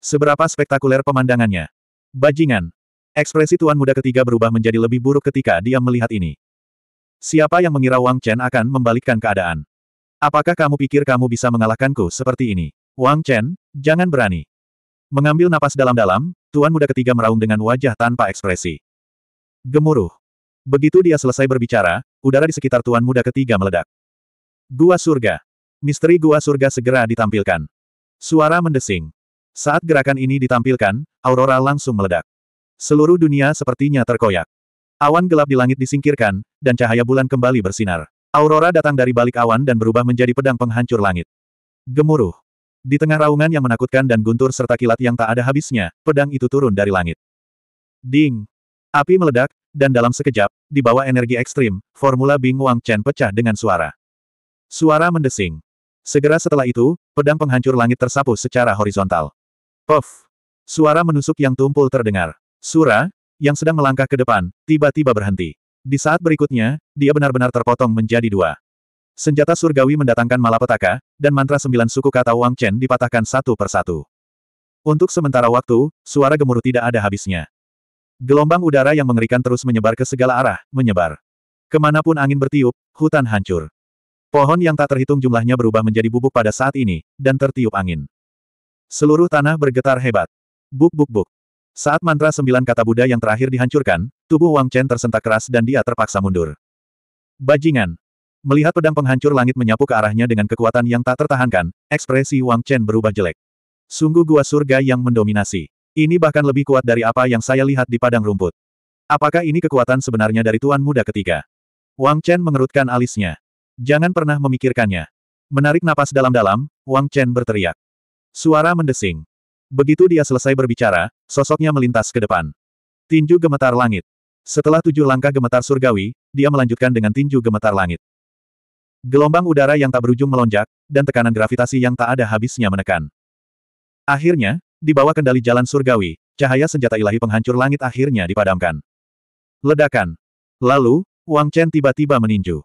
Speaker 1: Seberapa spektakuler pemandangannya. Bajingan. Ekspresi tuan muda ketiga berubah menjadi lebih buruk ketika dia melihat ini. Siapa yang mengira Wang Chen akan membalikkan keadaan? Apakah kamu pikir kamu bisa mengalahkanku seperti ini? Wang Chen, jangan berani. Mengambil napas dalam-dalam, tuan muda ketiga meraung dengan wajah tanpa ekspresi. Gemuruh. Begitu dia selesai berbicara, udara di sekitar Tuan Muda ketiga meledak. Gua surga. Misteri gua surga segera ditampilkan. Suara mendesing. Saat gerakan ini ditampilkan, aurora langsung meledak. Seluruh dunia sepertinya terkoyak. Awan gelap di langit disingkirkan, dan cahaya bulan kembali bersinar. Aurora datang dari balik awan dan berubah menjadi pedang penghancur langit. Gemuruh. Di tengah raungan yang menakutkan dan guntur serta kilat yang tak ada habisnya, pedang itu turun dari langit. Ding! Api meledak, dan dalam sekejap, di bawah energi ekstrim, formula Bing Wang Chen pecah dengan suara. Suara mendesing. Segera setelah itu, pedang penghancur langit tersapu secara horizontal. Puff! Suara menusuk yang tumpul terdengar. Sura, yang sedang melangkah ke depan, tiba-tiba berhenti. Di saat berikutnya, dia benar-benar terpotong menjadi dua. Senjata surgawi mendatangkan malapetaka, dan mantra sembilan suku kata Wang Chen dipatahkan satu persatu. Untuk sementara waktu, suara gemuruh tidak ada habisnya. Gelombang udara yang mengerikan terus menyebar ke segala arah, menyebar. Kemanapun angin bertiup, hutan hancur. Pohon yang tak terhitung jumlahnya berubah menjadi bubuk pada saat ini, dan tertiup angin. Seluruh tanah bergetar hebat. Buk buk buk. Saat mantra sembilan kata Buddha yang terakhir dihancurkan, tubuh Wang Chen tersentak keras dan dia terpaksa mundur. Bajingan. Melihat pedang penghancur langit menyapu ke arahnya dengan kekuatan yang tak tertahankan, ekspresi Wang Chen berubah jelek. Sungguh gua surga yang mendominasi. Ini bahkan lebih kuat dari apa yang saya lihat di padang rumput. Apakah ini kekuatan sebenarnya dari tuan muda ketiga? Wang Chen mengerutkan alisnya. Jangan pernah memikirkannya. Menarik napas dalam-dalam, Wang Chen berteriak. Suara mendesing. Begitu dia selesai berbicara, sosoknya melintas ke depan. Tinju gemetar langit. Setelah tujuh langkah gemetar surgawi, dia melanjutkan dengan tinju gemetar langit. Gelombang udara yang tak berujung melonjak, dan tekanan gravitasi yang tak ada habisnya menekan. Akhirnya, di bawah kendali jalan surgawi, cahaya senjata ilahi penghancur langit akhirnya dipadamkan. Ledakan. Lalu, Wang Chen tiba-tiba meninju.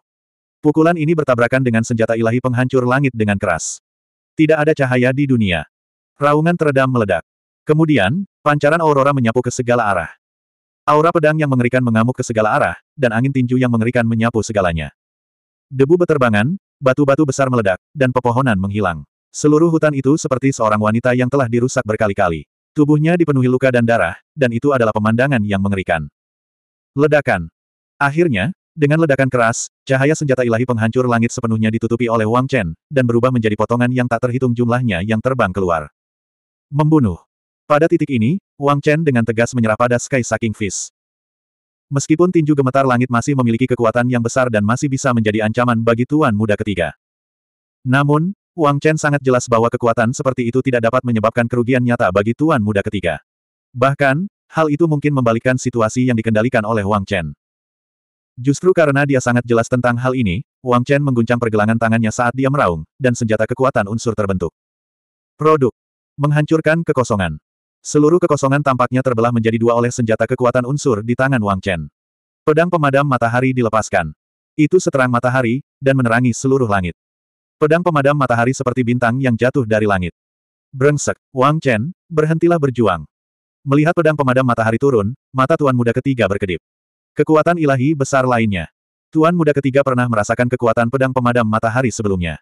Speaker 1: Pukulan ini bertabrakan dengan senjata ilahi penghancur langit dengan keras. Tidak ada cahaya di dunia. Raungan teredam meledak. Kemudian, pancaran aurora menyapu ke segala arah. Aura pedang yang mengerikan mengamuk ke segala arah, dan angin tinju yang mengerikan menyapu segalanya. Debu beterbangan, batu-batu besar meledak, dan pepohonan menghilang. Seluruh hutan itu seperti seorang wanita yang telah dirusak berkali-kali. Tubuhnya dipenuhi luka dan darah, dan itu adalah pemandangan yang mengerikan. Ledakan. Akhirnya, dengan ledakan keras, cahaya senjata ilahi penghancur langit sepenuhnya ditutupi oleh Wang Chen, dan berubah menjadi potongan yang tak terhitung jumlahnya yang terbang keluar. Membunuh. Pada titik ini, Wang Chen dengan tegas menyerah pada Sky Sucking Fish. Meskipun tinju gemetar langit masih memiliki kekuatan yang besar dan masih bisa menjadi ancaman bagi tuan muda ketiga. Namun, Wang Chen sangat jelas bahwa kekuatan seperti itu tidak dapat menyebabkan kerugian nyata bagi tuan muda ketiga. Bahkan, hal itu mungkin membalikkan situasi yang dikendalikan oleh Wang Chen. Justru karena dia sangat jelas tentang hal ini, Wang Chen mengguncang pergelangan tangannya saat dia meraung, dan senjata kekuatan unsur terbentuk. Produk. Menghancurkan kekosongan. Seluruh kekosongan tampaknya terbelah menjadi dua oleh senjata kekuatan unsur di tangan Wang Chen. Pedang pemadam matahari dilepaskan. Itu seterang matahari, dan menerangi seluruh langit. Pedang pemadam matahari seperti bintang yang jatuh dari langit. Brengsek, Wang Chen, berhentilah berjuang. Melihat pedang pemadam matahari turun, mata Tuan Muda ketiga berkedip. Kekuatan ilahi besar lainnya. Tuan Muda ketiga pernah merasakan kekuatan pedang pemadam matahari sebelumnya.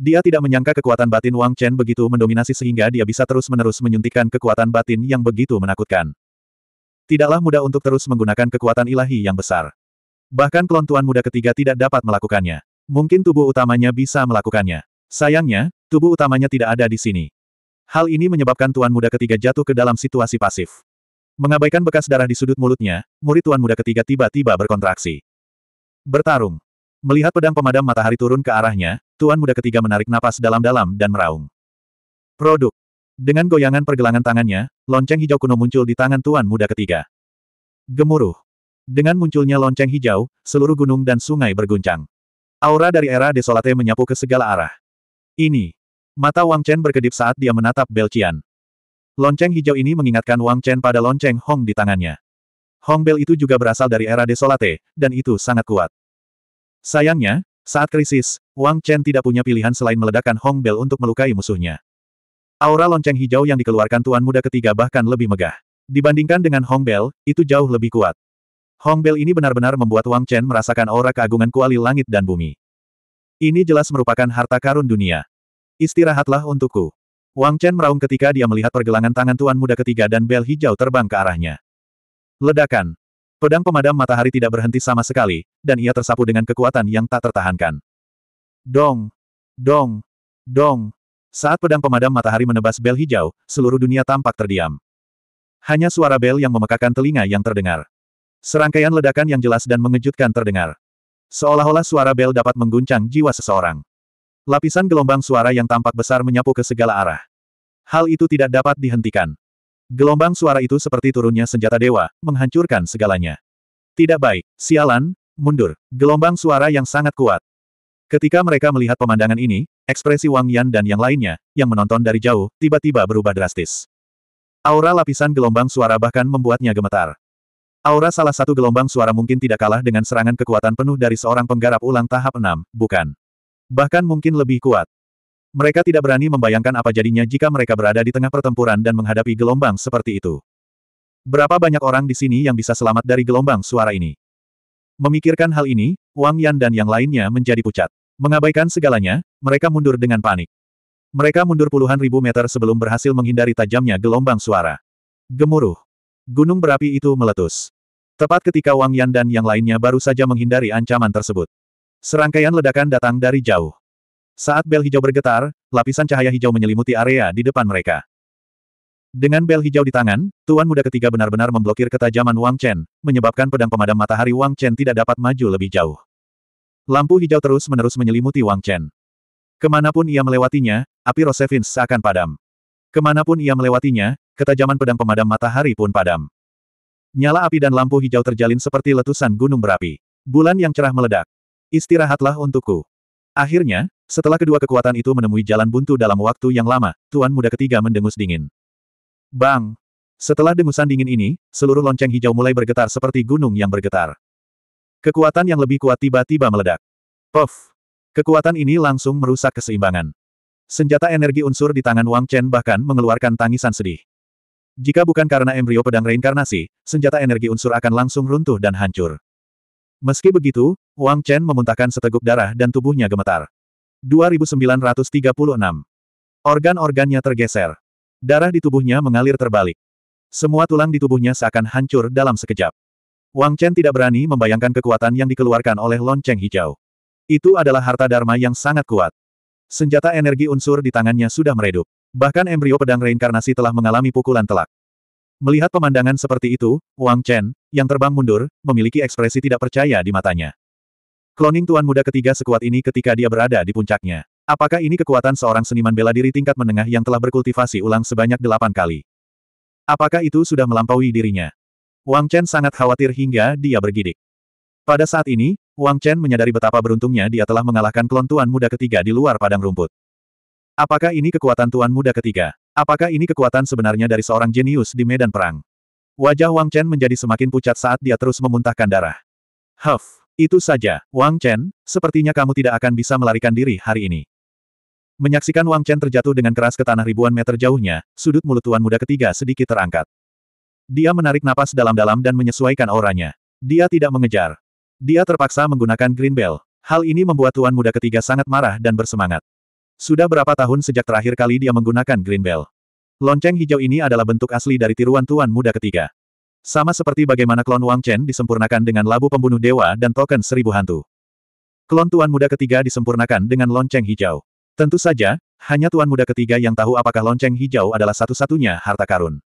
Speaker 1: Dia tidak menyangka kekuatan batin Wang Chen begitu mendominasi sehingga dia bisa terus-menerus menyuntikkan kekuatan batin yang begitu menakutkan. Tidaklah mudah untuk terus menggunakan kekuatan ilahi yang besar. Bahkan klon Tuan Muda ketiga tidak dapat melakukannya. Mungkin tubuh utamanya bisa melakukannya. Sayangnya, tubuh utamanya tidak ada di sini. Hal ini menyebabkan tuan muda ketiga jatuh ke dalam situasi pasif. Mengabaikan bekas darah di sudut mulutnya, murid tuan muda ketiga tiba-tiba berkontraksi. Bertarung. Melihat pedang pemadam matahari turun ke arahnya, tuan muda ketiga menarik napas dalam-dalam dan meraung. Produk. Dengan goyangan pergelangan tangannya, lonceng hijau kuno muncul di tangan tuan muda ketiga. Gemuruh. Dengan munculnya lonceng hijau, seluruh gunung dan sungai berguncang. Aura dari era desolate menyapu ke segala arah. Ini. Mata Wang Chen berkedip saat dia menatap Belcian. Lonceng hijau ini mengingatkan Wang Chen pada lonceng Hong di tangannya. Hong Bel itu juga berasal dari era desolate, dan itu sangat kuat. Sayangnya, saat krisis, Wang Chen tidak punya pilihan selain meledakkan Hong Bel untuk melukai musuhnya. Aura lonceng hijau yang dikeluarkan Tuan Muda ketiga bahkan lebih megah. Dibandingkan dengan Hong Bel, itu jauh lebih kuat. Hong Bel ini benar-benar membuat Wang Chen merasakan aura keagungan kuali langit dan bumi. Ini jelas merupakan harta karun dunia. Istirahatlah untukku. Wang Chen meraung ketika dia melihat pergelangan tangan tuan muda ketiga dan bel hijau terbang ke arahnya. Ledakan. Pedang pemadam matahari tidak berhenti sama sekali, dan ia tersapu dengan kekuatan yang tak tertahankan. Dong! Dong! Dong! Saat pedang pemadam matahari menebas bel hijau, seluruh dunia tampak terdiam. Hanya suara bel yang memekakan telinga yang terdengar. Serangkaian ledakan yang jelas dan mengejutkan terdengar. Seolah-olah suara bel dapat mengguncang jiwa seseorang. Lapisan gelombang suara yang tampak besar menyapu ke segala arah. Hal itu tidak dapat dihentikan. Gelombang suara itu seperti turunnya senjata dewa, menghancurkan segalanya. Tidak baik, sialan, mundur. Gelombang suara yang sangat kuat. Ketika mereka melihat pemandangan ini, ekspresi Wang Yan dan yang lainnya, yang menonton dari jauh, tiba-tiba berubah drastis. Aura lapisan gelombang suara bahkan membuatnya gemetar. Aura salah satu gelombang suara mungkin tidak kalah dengan serangan kekuatan penuh dari seorang penggarap ulang tahap 6, bukan. Bahkan mungkin lebih kuat. Mereka tidak berani membayangkan apa jadinya jika mereka berada di tengah pertempuran dan menghadapi gelombang seperti itu. Berapa banyak orang di sini yang bisa selamat dari gelombang suara ini? Memikirkan hal ini, Wang Yan dan yang lainnya menjadi pucat. Mengabaikan segalanya, mereka mundur dengan panik. Mereka mundur puluhan ribu meter sebelum berhasil menghindari tajamnya gelombang suara. Gemuruh. Gunung berapi itu meletus. Tepat ketika Wang Yan dan yang lainnya baru saja menghindari ancaman tersebut. Serangkaian ledakan datang dari jauh. Saat bel hijau bergetar, lapisan cahaya hijau menyelimuti area di depan mereka. Dengan bel hijau di tangan, Tuan Muda ketiga benar-benar memblokir ketajaman Wang Chen, menyebabkan pedang pemadam matahari Wang Chen tidak dapat maju lebih jauh. Lampu hijau terus-menerus menyelimuti Wang Chen. Kemanapun ia melewatinya, api Rosevins seakan padam. Kemanapun ia melewatinya, ketajaman pedang pemadam matahari pun padam. Nyala api dan lampu hijau terjalin seperti letusan gunung berapi. Bulan yang cerah meledak. Istirahatlah untukku. Akhirnya, setelah kedua kekuatan itu menemui jalan buntu dalam waktu yang lama, Tuan Muda Ketiga mendengus dingin. Bang! Setelah dengusan dingin ini, seluruh lonceng hijau mulai bergetar seperti gunung yang bergetar. Kekuatan yang lebih kuat tiba-tiba meledak. Puff! Kekuatan ini langsung merusak keseimbangan. Senjata energi unsur di tangan Wang Chen bahkan mengeluarkan tangisan sedih. Jika bukan karena embrio pedang reinkarnasi, senjata energi unsur akan langsung runtuh dan hancur. Meski begitu, Wang Chen memuntahkan seteguk darah dan tubuhnya gemetar. 2936. Organ-organnya tergeser. Darah di tubuhnya mengalir terbalik. Semua tulang di tubuhnya seakan hancur dalam sekejap. Wang Chen tidak berani membayangkan kekuatan yang dikeluarkan oleh lonceng hijau. Itu adalah harta dharma yang sangat kuat. Senjata energi unsur di tangannya sudah meredup. Bahkan embrio pedang reinkarnasi telah mengalami pukulan telak. Melihat pemandangan seperti itu, Wang Chen, yang terbang mundur, memiliki ekspresi tidak percaya di matanya. Kloning tuan muda ketiga sekuat ini ketika dia berada di puncaknya. Apakah ini kekuatan seorang seniman bela diri tingkat menengah yang telah berkultivasi ulang sebanyak delapan kali? Apakah itu sudah melampaui dirinya? Wang Chen sangat khawatir hingga dia bergidik. Pada saat ini, Wang Chen menyadari betapa beruntungnya dia telah mengalahkan klon tuan muda ketiga di luar padang rumput. Apakah ini kekuatan tuan muda ketiga? Apakah ini kekuatan sebenarnya dari seorang jenius di medan perang? Wajah Wang Chen menjadi semakin pucat saat dia terus memuntahkan darah. Huff, itu saja, Wang Chen, sepertinya kamu tidak akan bisa melarikan diri hari ini. Menyaksikan Wang Chen terjatuh dengan keras ke tanah ribuan meter jauhnya, sudut mulut tuan muda ketiga sedikit terangkat. Dia menarik napas dalam-dalam dan menyesuaikan auranya. Dia tidak mengejar, dia terpaksa menggunakan Green Bell. Hal ini membuat tuan muda ketiga sangat marah dan bersemangat. Sudah berapa tahun sejak terakhir kali dia menggunakan Green Bell? Lonceng hijau ini adalah bentuk asli dari tiruan tuan muda ketiga. Sama seperti bagaimana klon Wang Chen disempurnakan dengan labu pembunuh dewa dan token seribu hantu. Klon tuan muda ketiga disempurnakan dengan lonceng hijau. Tentu saja, hanya tuan muda ketiga yang tahu apakah lonceng hijau adalah satu-satunya harta karun.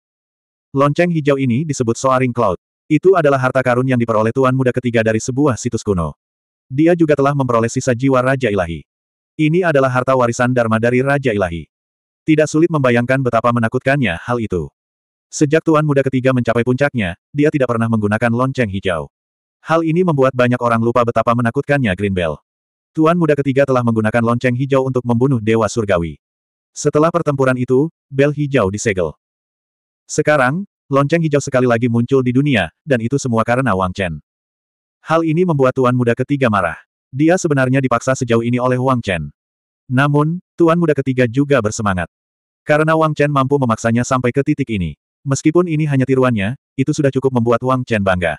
Speaker 1: Lonceng hijau ini disebut Soaring Cloud. Itu adalah harta karun yang diperoleh tuan muda ketiga dari sebuah situs kuno. Dia juga telah memperoleh sisa jiwa Raja Ilahi. Ini adalah harta warisan Dharma dari Raja Ilahi. Tidak sulit membayangkan betapa menakutkannya hal itu. Sejak tuan muda ketiga mencapai puncaknya, dia tidak pernah menggunakan lonceng hijau. Hal ini membuat banyak orang lupa betapa menakutkannya Green Bell. Tuan muda ketiga telah menggunakan lonceng hijau untuk membunuh Dewa Surgawi. Setelah pertempuran itu, Bell hijau disegel. Sekarang, Lonceng hijau sekali lagi muncul di dunia, dan itu semua karena Wang Chen. Hal ini membuat tuan muda ketiga marah. Dia sebenarnya dipaksa sejauh ini oleh Wang Chen. Namun, tuan muda ketiga juga bersemangat. Karena Wang Chen mampu memaksanya sampai ke titik ini. Meskipun ini hanya tiruannya, itu sudah cukup membuat Wang Chen bangga.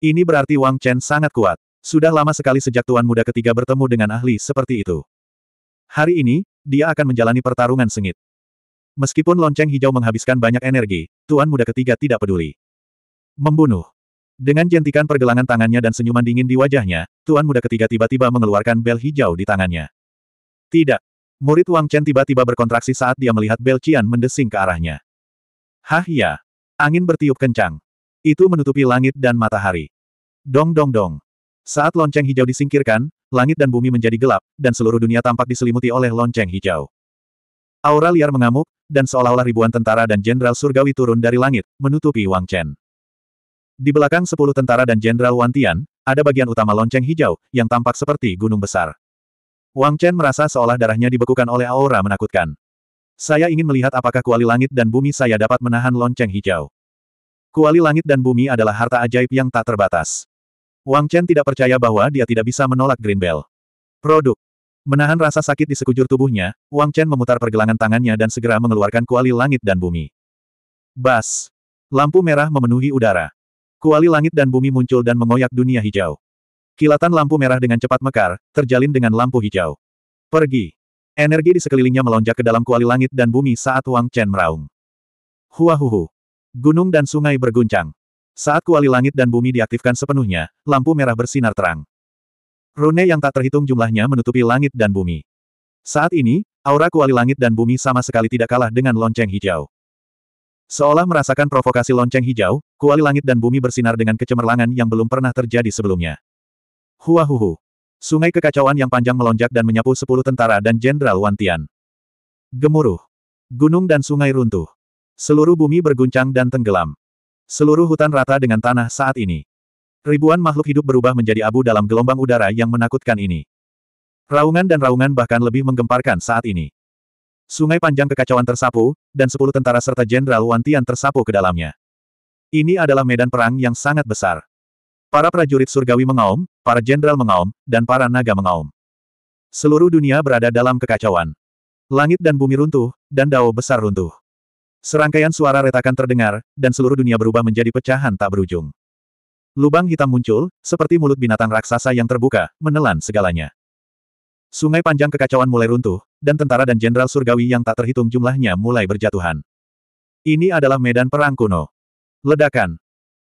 Speaker 1: Ini berarti Wang Chen sangat kuat. Sudah lama sekali sejak tuan muda ketiga bertemu dengan ahli seperti itu. Hari ini, dia akan menjalani pertarungan sengit. Meskipun lonceng hijau menghabiskan banyak energi, Tuan Muda ketiga tidak peduli. Membunuh. Dengan jentikan pergelangan tangannya dan senyuman dingin di wajahnya, Tuan Muda ketiga tiba-tiba mengeluarkan bel hijau di tangannya. Tidak. Murid Wang Chen tiba-tiba berkontraksi saat dia melihat bel Qian mendesing ke arahnya. Hah ya. Angin bertiup kencang. Itu menutupi langit dan matahari. Dong dong dong. Saat lonceng hijau disingkirkan, langit dan bumi menjadi gelap, dan seluruh dunia tampak diselimuti oleh lonceng hijau. Aura liar mengamuk, dan seolah-olah ribuan tentara dan jenderal surgawi turun dari langit, menutupi Wang Chen. Di belakang sepuluh tentara dan jenderal Wan Tian, ada bagian utama lonceng hijau, yang tampak seperti gunung besar. Wang Chen merasa seolah darahnya dibekukan oleh aura menakutkan. Saya ingin melihat apakah kuali langit dan bumi saya dapat menahan lonceng hijau. Kuali langit dan bumi adalah harta ajaib yang tak terbatas. Wang Chen tidak percaya bahwa dia tidak bisa menolak Green Bell. Produk Menahan rasa sakit di sekujur tubuhnya, Wang Chen memutar pergelangan tangannya dan segera mengeluarkan kuali langit dan bumi. Bas! Lampu merah memenuhi udara. Kuali langit dan bumi muncul dan mengoyak dunia hijau. Kilatan lampu merah dengan cepat mekar, terjalin dengan lampu hijau. Pergi! Energi di sekelilingnya melonjak ke dalam kuali langit dan bumi saat Wang Chen meraung. Huahuhu! Gunung dan sungai berguncang. Saat kuali langit dan bumi diaktifkan sepenuhnya, lampu merah bersinar terang. Rune yang tak terhitung jumlahnya menutupi langit dan bumi. Saat ini, aura kuali langit dan bumi sama sekali tidak kalah dengan lonceng hijau. Seolah merasakan provokasi lonceng hijau, kuali langit dan bumi bersinar dengan kecemerlangan yang belum pernah terjadi sebelumnya. Huahuhu. Sungai kekacauan yang panjang melonjak dan menyapu sepuluh tentara dan Jenderal Wantian. Gemuruh. Gunung dan sungai runtuh. Seluruh bumi berguncang dan tenggelam. Seluruh hutan rata dengan tanah saat ini. Ribuan makhluk hidup berubah menjadi abu dalam gelombang udara yang menakutkan ini. Raungan dan raungan bahkan lebih menggemparkan saat ini. Sungai panjang kekacauan tersapu, dan sepuluh tentara serta Jenderal Wantian tersapu ke dalamnya. Ini adalah medan perang yang sangat besar. Para prajurit surgawi mengaum, para jenderal mengaum, dan para naga mengaum. Seluruh dunia berada dalam kekacauan. Langit dan bumi runtuh, dan dao besar runtuh. Serangkaian suara retakan terdengar, dan seluruh dunia berubah menjadi pecahan tak berujung. Lubang hitam muncul, seperti mulut binatang raksasa yang terbuka, menelan segalanya. Sungai panjang kekacauan mulai runtuh, dan tentara dan jenderal surgawi yang tak terhitung jumlahnya mulai berjatuhan. Ini adalah medan perang kuno. Ledakan.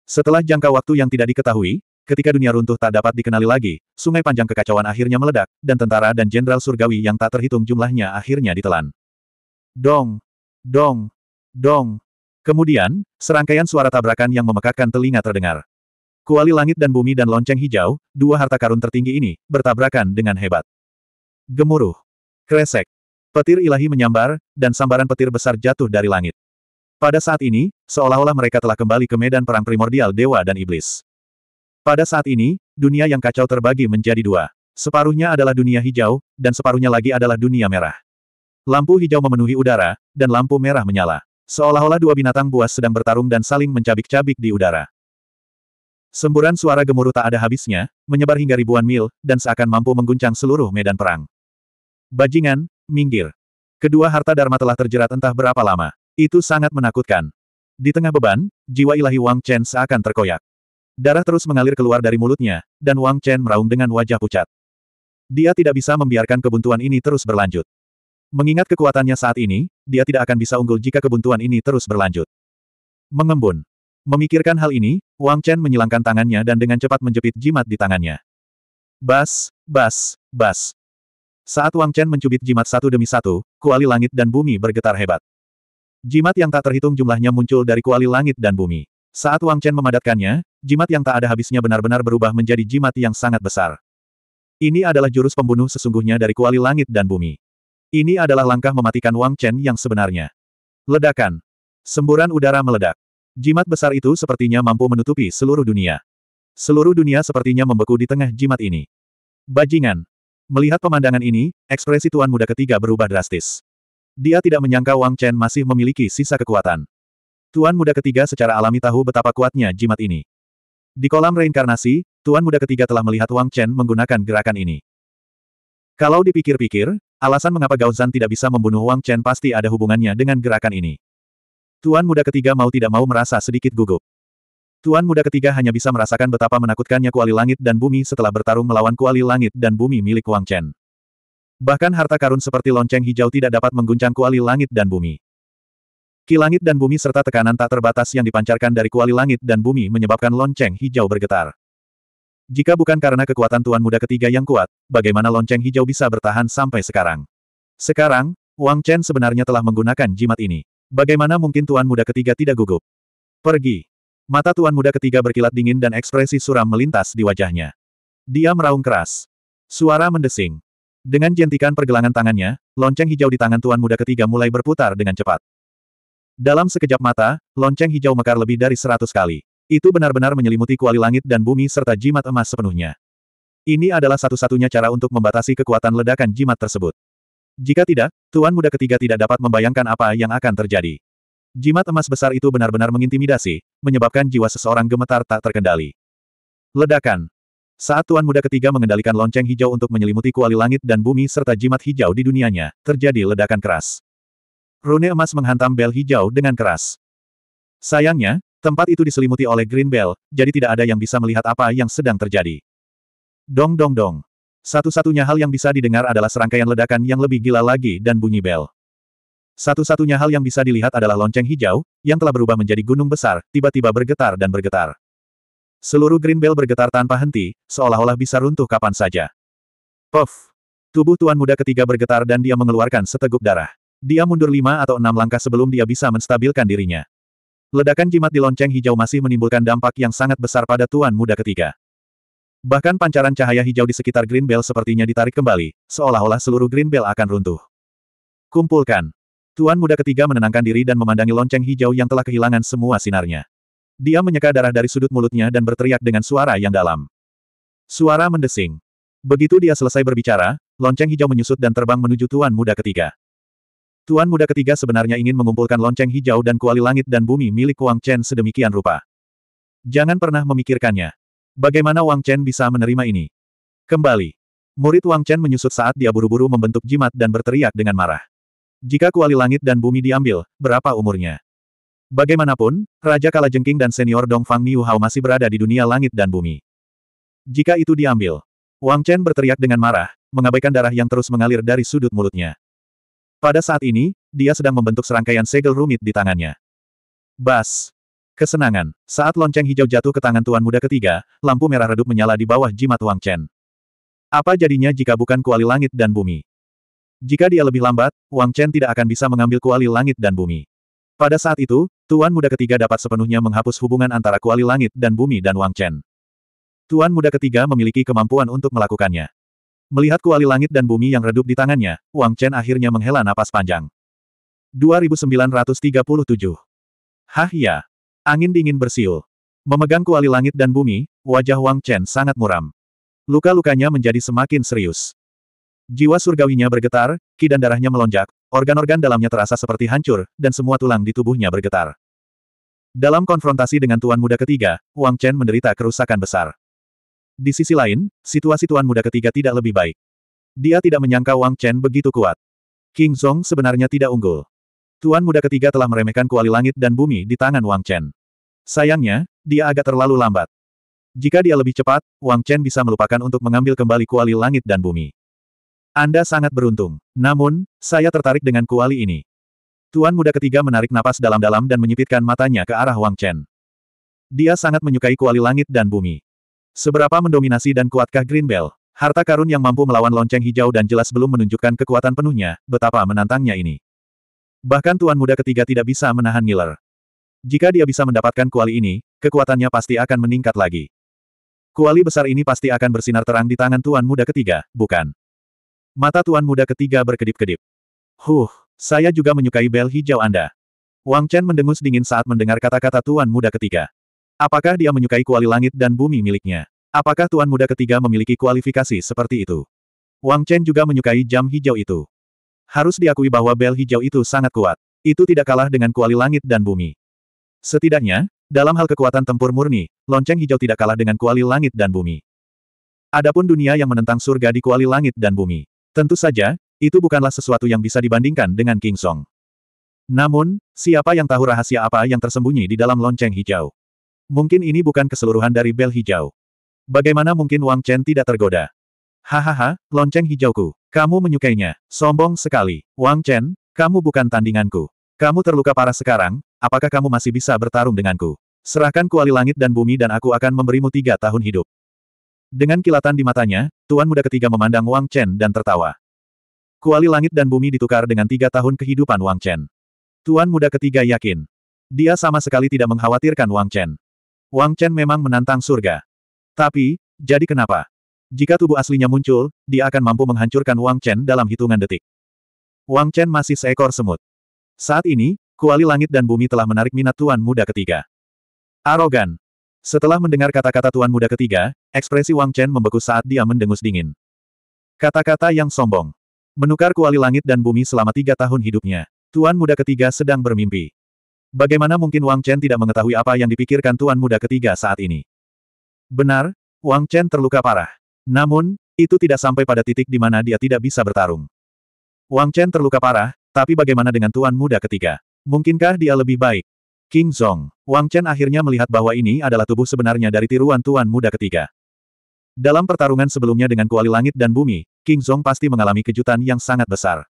Speaker 1: Setelah jangka waktu yang tidak diketahui, ketika dunia runtuh tak dapat dikenali lagi, sungai panjang kekacauan akhirnya meledak, dan tentara dan jenderal surgawi yang tak terhitung jumlahnya akhirnya ditelan. Dong! Dong! Dong! Kemudian, serangkaian suara tabrakan yang memekakkan telinga terdengar. Kuali langit dan bumi dan lonceng hijau, dua harta karun tertinggi ini, bertabrakan dengan hebat. Gemuruh. Kresek. Petir ilahi menyambar, dan sambaran petir besar jatuh dari langit. Pada saat ini, seolah-olah mereka telah kembali ke medan perang primordial dewa dan iblis. Pada saat ini, dunia yang kacau terbagi menjadi dua. Separuhnya adalah dunia hijau, dan separuhnya lagi adalah dunia merah. Lampu hijau memenuhi udara, dan lampu merah menyala. Seolah-olah dua binatang buas sedang bertarung dan saling mencabik-cabik di udara. Semburan suara gemuruh tak ada habisnya, menyebar hingga ribuan mil, dan seakan mampu mengguncang seluruh medan perang. Bajingan, minggir. Kedua harta Dharma telah terjerat entah berapa lama. Itu sangat menakutkan. Di tengah beban, jiwa ilahi Wang Chen seakan terkoyak. Darah terus mengalir keluar dari mulutnya, dan Wang Chen meraung dengan wajah pucat. Dia tidak bisa membiarkan kebuntuan ini terus berlanjut. Mengingat kekuatannya saat ini, dia tidak akan bisa unggul jika kebuntuan ini terus berlanjut. Mengembun. Memikirkan hal ini, Wang Chen menyilangkan tangannya dan dengan cepat menjepit jimat di tangannya. Bas, bas, bas. Saat Wang Chen mencubit jimat satu demi satu, kuali langit dan bumi bergetar hebat. Jimat yang tak terhitung jumlahnya muncul dari kuali langit dan bumi. Saat Wang Chen memadatkannya, jimat yang tak ada habisnya benar-benar berubah menjadi jimat yang sangat besar. Ini adalah jurus pembunuh sesungguhnya dari kuali langit dan bumi. Ini adalah langkah mematikan Wang Chen yang sebenarnya. Ledakan. Semburan udara meledak. Jimat besar itu sepertinya mampu menutupi seluruh dunia. Seluruh dunia sepertinya membeku di tengah jimat ini. Bajingan. Melihat pemandangan ini, ekspresi tuan muda ketiga berubah drastis. Dia tidak menyangka Wang Chen masih memiliki sisa kekuatan. Tuan muda ketiga secara alami tahu betapa kuatnya jimat ini. Di kolam reinkarnasi, tuan muda ketiga telah melihat Wang Chen menggunakan gerakan ini. Kalau dipikir-pikir, alasan mengapa Gao Zan tidak bisa membunuh Wang Chen pasti ada hubungannya dengan gerakan ini. Tuan muda ketiga mau tidak mau merasa sedikit gugup. Tuan muda ketiga hanya bisa merasakan betapa menakutkannya kuali langit dan bumi setelah bertarung melawan kuali langit dan bumi milik Wang Chen. Bahkan harta karun seperti lonceng hijau tidak dapat mengguncang kuali langit dan bumi. Ki langit dan bumi serta tekanan tak terbatas yang dipancarkan dari kuali langit dan bumi menyebabkan lonceng hijau bergetar. Jika bukan karena kekuatan tuan muda ketiga yang kuat, bagaimana lonceng hijau bisa bertahan sampai sekarang? Sekarang, Wang Chen sebenarnya telah menggunakan jimat ini. Bagaimana mungkin tuan muda ketiga tidak gugup? Pergi. Mata tuan muda ketiga berkilat dingin dan ekspresi suram melintas di wajahnya. Dia meraung keras. Suara mendesing. Dengan jentikan pergelangan tangannya, lonceng hijau di tangan tuan muda ketiga mulai berputar dengan cepat. Dalam sekejap mata, lonceng hijau mekar lebih dari seratus kali. Itu benar-benar menyelimuti kuali langit dan bumi serta jimat emas sepenuhnya. Ini adalah satu-satunya cara untuk membatasi kekuatan ledakan jimat tersebut. Jika tidak, Tuan Muda ketiga tidak dapat membayangkan apa yang akan terjadi. Jimat emas besar itu benar-benar mengintimidasi, menyebabkan jiwa seseorang gemetar tak terkendali. Ledakan. Saat Tuan Muda ketiga mengendalikan lonceng hijau untuk menyelimuti kuali langit dan bumi serta jimat hijau di dunianya, terjadi ledakan keras. Rune emas menghantam bel hijau dengan keras. Sayangnya, tempat itu diselimuti oleh green bell, jadi tidak ada yang bisa melihat apa yang sedang terjadi. Dong dong dong. Satu-satunya hal yang bisa didengar adalah serangkaian ledakan yang lebih gila lagi dan bunyi bel. Satu-satunya hal yang bisa dilihat adalah lonceng hijau, yang telah berubah menjadi gunung besar, tiba-tiba bergetar dan bergetar. Seluruh green bell bergetar tanpa henti, seolah-olah bisa runtuh kapan saja. Puff! Tubuh tuan muda ketiga bergetar dan dia mengeluarkan seteguk darah. Dia mundur lima atau enam langkah sebelum dia bisa menstabilkan dirinya. Ledakan jimat di lonceng hijau masih menimbulkan dampak yang sangat besar pada tuan muda ketiga. Bahkan pancaran cahaya hijau di sekitar Green Bell sepertinya ditarik kembali, seolah-olah seluruh Green Bell akan runtuh. Kumpulkan. Tuan muda ketiga menenangkan diri dan memandangi lonceng hijau yang telah kehilangan semua sinarnya. Dia menyeka darah dari sudut mulutnya dan berteriak dengan suara yang dalam. Suara mendesing. Begitu dia selesai berbicara, lonceng hijau menyusut dan terbang menuju tuan muda ketiga. Tuan muda ketiga sebenarnya ingin mengumpulkan lonceng hijau dan kuali langit dan bumi milik Wang Chen sedemikian rupa. Jangan pernah memikirkannya. Bagaimana Wang Chen bisa menerima ini? Kembali. Murid Wang Chen menyusut saat dia buru-buru membentuk jimat dan berteriak dengan marah. Jika kuali langit dan bumi diambil, berapa umurnya? Bagaimanapun, Raja Kalajengking dan senior Dongfang Niu Hao masih berada di dunia langit dan bumi. Jika itu diambil, Wang Chen berteriak dengan marah, mengabaikan darah yang terus mengalir dari sudut mulutnya. Pada saat ini, dia sedang membentuk serangkaian segel rumit di tangannya. Bas! Kesenangan. Saat lonceng hijau jatuh ke tangan tuan muda ketiga, lampu merah redup menyala di bawah jimat Wang Chen. Apa jadinya jika bukan kuali langit dan bumi? Jika dia lebih lambat, Wang Chen tidak akan bisa mengambil kuali langit dan bumi. Pada saat itu, Tuan Muda Ketiga dapat sepenuhnya menghapus hubungan antara kuali langit dan bumi dan Wang Chen. Tuan Muda Ketiga memiliki kemampuan untuk melakukannya. Melihat kuali langit dan bumi yang redup di tangannya, Wang Chen akhirnya menghela napas panjang. 2937 Hah ya, Angin dingin bersiul. Memegang kuali langit dan bumi, wajah Wang Chen sangat muram. Luka-lukanya menjadi semakin serius. Jiwa surgawinya bergetar, ki dan darahnya melonjak, organ-organ dalamnya terasa seperti hancur, dan semua tulang di tubuhnya bergetar. Dalam konfrontasi dengan tuan muda ketiga, Wang Chen menderita kerusakan besar. Di sisi lain, situasi tuan muda ketiga tidak lebih baik. Dia tidak menyangka Wang Chen begitu kuat. King Zong sebenarnya tidak unggul. Tuan muda ketiga telah meremehkan kuali langit dan bumi di tangan Wang Chen. Sayangnya, dia agak terlalu lambat. Jika dia lebih cepat, Wang Chen bisa melupakan untuk mengambil kembali kuali langit dan bumi. Anda sangat beruntung. Namun, saya tertarik dengan kuali ini. Tuan muda ketiga menarik napas dalam-dalam dan menyipitkan matanya ke arah Wang Chen. Dia sangat menyukai kuali langit dan bumi. Seberapa mendominasi dan kuatkah Green Bell? Harta karun yang mampu melawan lonceng hijau dan jelas belum menunjukkan kekuatan penuhnya, betapa menantangnya ini. Bahkan tuan muda ketiga tidak bisa menahan Miller. Jika dia bisa mendapatkan kuali ini, kekuatannya pasti akan meningkat lagi. Kuali besar ini pasti akan bersinar terang di tangan tuan muda ketiga, bukan? Mata tuan muda ketiga berkedip-kedip. Huh, saya juga menyukai bel hijau Anda. Wang Chen mendengus dingin saat mendengar kata-kata tuan muda ketiga. Apakah dia menyukai kuali langit dan bumi miliknya? Apakah tuan muda ketiga memiliki kualifikasi seperti itu? Wang Chen juga menyukai jam hijau itu. Harus diakui bahwa bel hijau itu sangat kuat. Itu tidak kalah dengan kuali langit dan bumi. Setidaknya, dalam hal kekuatan tempur murni, lonceng hijau tidak kalah dengan kuali langit dan bumi. Adapun dunia yang menentang surga di kuali langit dan bumi. Tentu saja, itu bukanlah sesuatu yang bisa dibandingkan dengan King Song. Namun, siapa yang tahu rahasia apa yang tersembunyi di dalam lonceng hijau? Mungkin ini bukan keseluruhan dari bel hijau. Bagaimana mungkin Wang Chen tidak tergoda? Hahaha, lonceng hijauku. Kamu menyukainya. Sombong sekali. Wang Chen, kamu bukan tandinganku. Kamu terluka parah sekarang, apakah kamu masih bisa bertarung denganku? Serahkan kuali langit dan bumi dan aku akan memberimu tiga tahun hidup. Dengan kilatan di matanya, Tuan Muda ketiga memandang Wang Chen dan tertawa. Kuali langit dan bumi ditukar dengan tiga tahun kehidupan Wang Chen. Tuan Muda ketiga yakin. Dia sama sekali tidak mengkhawatirkan Wang Chen. Wang Chen memang menantang surga. Tapi, jadi kenapa? Jika tubuh aslinya muncul, dia akan mampu menghancurkan Wang Chen dalam hitungan detik. Wang Chen masih seekor semut. Saat ini, kuali langit dan bumi telah menarik minat tuan muda ketiga. Arogan. Setelah mendengar kata-kata tuan muda ketiga, ekspresi Wang Chen membeku saat dia mendengus dingin. Kata-kata yang sombong. Menukar kuali langit dan bumi selama tiga tahun hidupnya. Tuan muda ketiga sedang bermimpi. Bagaimana mungkin Wang Chen tidak mengetahui apa yang dipikirkan tuan muda ketiga saat ini? Benar, Wang Chen terluka parah. Namun, itu tidak sampai pada titik di mana dia tidak bisa bertarung. Wang Chen terluka parah, tapi bagaimana dengan tuan muda ketiga? Mungkinkah dia lebih baik? King Zong. Wang Chen akhirnya melihat bahwa ini adalah tubuh sebenarnya dari tiruan tuan muda ketiga. Dalam pertarungan sebelumnya dengan kuali langit dan bumi, King Zong pasti mengalami kejutan yang sangat besar.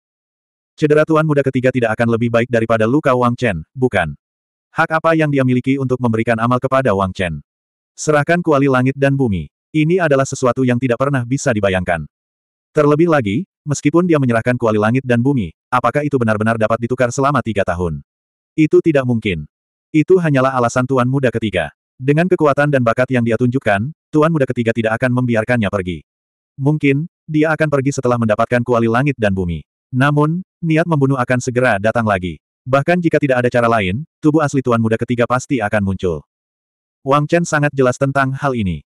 Speaker 1: Cedera tuan muda ketiga tidak akan lebih baik daripada luka Wang Chen, bukan? Hak apa yang dia miliki untuk memberikan amal kepada Wang Chen? Serahkan kuali langit dan bumi. Ini adalah sesuatu yang tidak pernah bisa dibayangkan. Terlebih lagi, meskipun dia menyerahkan kuali langit dan bumi, apakah itu benar-benar dapat ditukar selama tiga tahun? Itu tidak mungkin. Itu hanyalah alasan Tuan Muda ketiga. Dengan kekuatan dan bakat yang dia tunjukkan, Tuan Muda ketiga tidak akan membiarkannya pergi. Mungkin, dia akan pergi setelah mendapatkan kuali langit dan bumi. Namun, niat membunuh akan segera datang lagi. Bahkan jika tidak ada cara lain, tubuh asli Tuan Muda ketiga pasti akan muncul. Wang Chen sangat jelas tentang hal ini.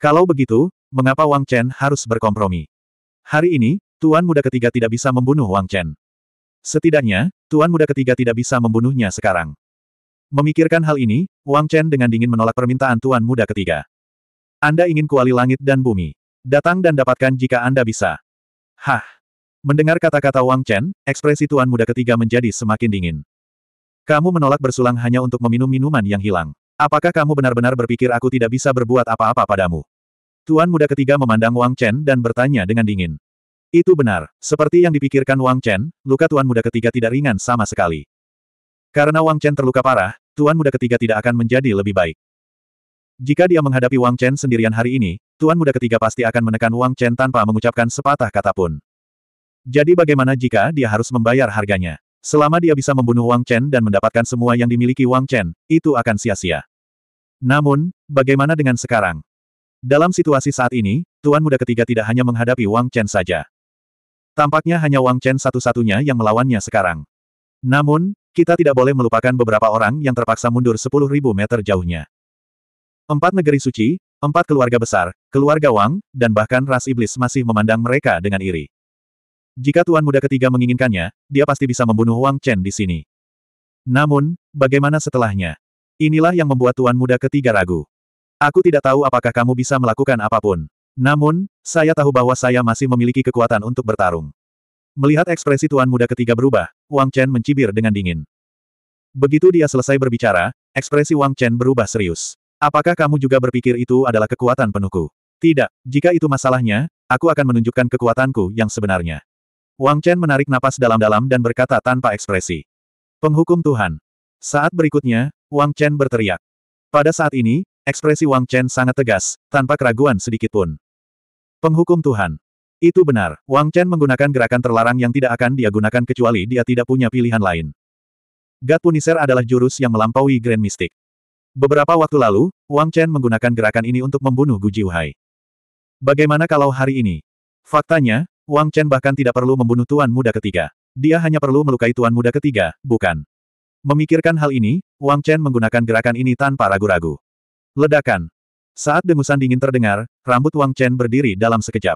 Speaker 1: Kalau begitu, mengapa Wang Chen harus berkompromi? Hari ini, Tuan Muda ketiga tidak bisa membunuh Wang Chen. Setidaknya, Tuan Muda ketiga tidak bisa membunuhnya sekarang. Memikirkan hal ini, Wang Chen dengan dingin menolak permintaan Tuan Muda ketiga. Anda ingin kuali langit dan bumi. Datang dan dapatkan jika Anda bisa. Hah! Mendengar kata-kata Wang Chen, ekspresi Tuan Muda ketiga menjadi semakin dingin. Kamu menolak bersulang hanya untuk meminum minuman yang hilang. Apakah kamu benar-benar berpikir aku tidak bisa berbuat apa-apa padamu? Tuan muda ketiga memandang Wang Chen dan bertanya dengan dingin. Itu benar, seperti yang dipikirkan Wang Chen, luka tuan muda ketiga tidak ringan sama sekali. Karena Wang Chen terluka parah, tuan muda ketiga tidak akan menjadi lebih baik. Jika dia menghadapi Wang Chen sendirian hari ini, tuan muda ketiga pasti akan menekan Wang Chen tanpa mengucapkan sepatah kata pun. Jadi bagaimana jika dia harus membayar harganya? Selama dia bisa membunuh Wang Chen dan mendapatkan semua yang dimiliki Wang Chen, itu akan sia-sia. Namun, bagaimana dengan sekarang? Dalam situasi saat ini, Tuan Muda ketiga tidak hanya menghadapi Wang Chen saja. Tampaknya hanya Wang Chen satu-satunya yang melawannya sekarang. Namun, kita tidak boleh melupakan beberapa orang yang terpaksa mundur 10.000 meter jauhnya. Empat negeri suci, empat keluarga besar, keluarga Wang, dan bahkan ras iblis masih memandang mereka dengan iri. Jika Tuan Muda ketiga menginginkannya, dia pasti bisa membunuh Wang Chen di sini. Namun, bagaimana setelahnya? Inilah yang membuat Tuan Muda ketiga ragu. Aku tidak tahu apakah kamu bisa melakukan apapun. Namun, saya tahu bahwa saya masih memiliki kekuatan untuk bertarung. Melihat ekspresi tuan muda ketiga berubah, Wang Chen mencibir dengan dingin. Begitu dia selesai berbicara, ekspresi Wang Chen berubah serius. Apakah kamu juga berpikir itu adalah kekuatan penuhku? Tidak, jika itu masalahnya, aku akan menunjukkan kekuatanku yang sebenarnya. Wang Chen menarik napas dalam-dalam dan berkata tanpa ekspresi. Penghukum Tuhan. Saat berikutnya, Wang Chen berteriak. Pada saat ini, Ekspresi Wang Chen sangat tegas, tanpa keraguan sedikitpun. Penghukum Tuhan. Itu benar, Wang Chen menggunakan gerakan terlarang yang tidak akan dia gunakan kecuali dia tidak punya pilihan lain. God Punisher adalah jurus yang melampaui Grand Mystic. Beberapa waktu lalu, Wang Chen menggunakan gerakan ini untuk membunuh Gu Jiuhai. Bagaimana kalau hari ini? Faktanya, Wang Chen bahkan tidak perlu membunuh Tuan Muda ketiga. Dia hanya perlu melukai Tuan Muda ketiga, bukan? Memikirkan hal ini, Wang Chen menggunakan gerakan ini tanpa ragu-ragu. Ledakan. Saat dengusan dingin terdengar, rambut Wang Chen berdiri dalam sekejap.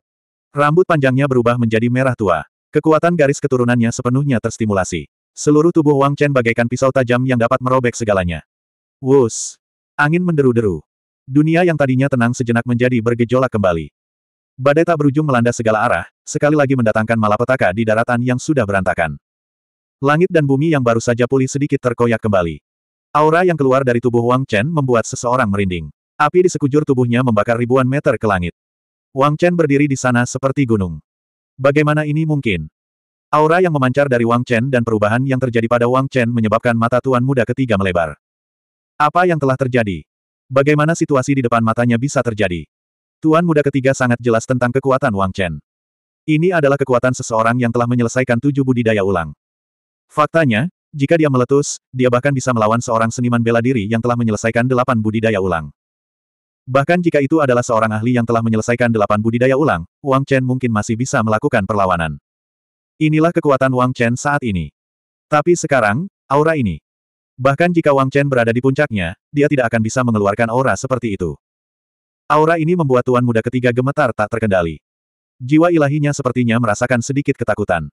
Speaker 1: Rambut panjangnya berubah menjadi merah tua. Kekuatan garis keturunannya sepenuhnya terstimulasi. Seluruh tubuh Wang Chen bagaikan pisau tajam yang dapat merobek segalanya. Wus! Angin menderu-deru. Dunia yang tadinya tenang sejenak menjadi bergejolak kembali. Badai tak berujung melanda segala arah, sekali lagi mendatangkan malapetaka di daratan yang sudah berantakan. Langit dan bumi yang baru saja pulih sedikit terkoyak kembali. Aura yang keluar dari tubuh Wang Chen membuat seseorang merinding. Api di sekujur tubuhnya membakar ribuan meter ke langit. Wang Chen berdiri di sana seperti gunung. Bagaimana ini mungkin? Aura yang memancar dari Wang Chen dan perubahan yang terjadi pada Wang Chen menyebabkan mata tuan muda ketiga melebar. Apa yang telah terjadi? Bagaimana situasi di depan matanya bisa terjadi? Tuan muda ketiga sangat jelas tentang kekuatan Wang Chen. Ini adalah kekuatan seseorang yang telah menyelesaikan tujuh budidaya ulang. Faktanya, jika dia meletus, dia bahkan bisa melawan seorang seniman bela diri yang telah menyelesaikan delapan budidaya ulang. Bahkan jika itu adalah seorang ahli yang telah menyelesaikan delapan budidaya ulang, Wang Chen mungkin masih bisa melakukan perlawanan. Inilah kekuatan Wang Chen saat ini. Tapi sekarang, aura ini. Bahkan jika Wang Chen berada di puncaknya, dia tidak akan bisa mengeluarkan aura seperti itu. Aura ini membuat tuan muda ketiga gemetar tak terkendali. Jiwa ilahinya sepertinya merasakan sedikit ketakutan.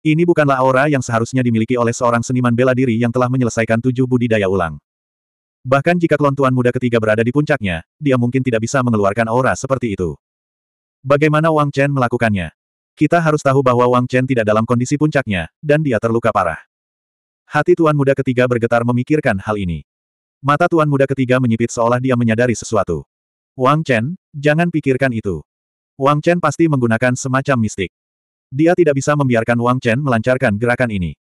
Speaker 1: Ini bukanlah aura yang seharusnya dimiliki oleh seorang seniman bela diri yang telah menyelesaikan tujuh budidaya ulang. Bahkan jika klon muda ketiga berada di puncaknya, dia mungkin tidak bisa mengeluarkan aura seperti itu. Bagaimana Wang Chen melakukannya? Kita harus tahu bahwa Wang Chen tidak dalam kondisi puncaknya, dan dia terluka parah. Hati tuan muda ketiga bergetar memikirkan hal ini. Mata tuan muda ketiga menyipit seolah dia menyadari sesuatu. Wang Chen, jangan pikirkan itu. Wang Chen pasti menggunakan semacam mistik. Dia tidak bisa membiarkan Wang Chen melancarkan gerakan ini.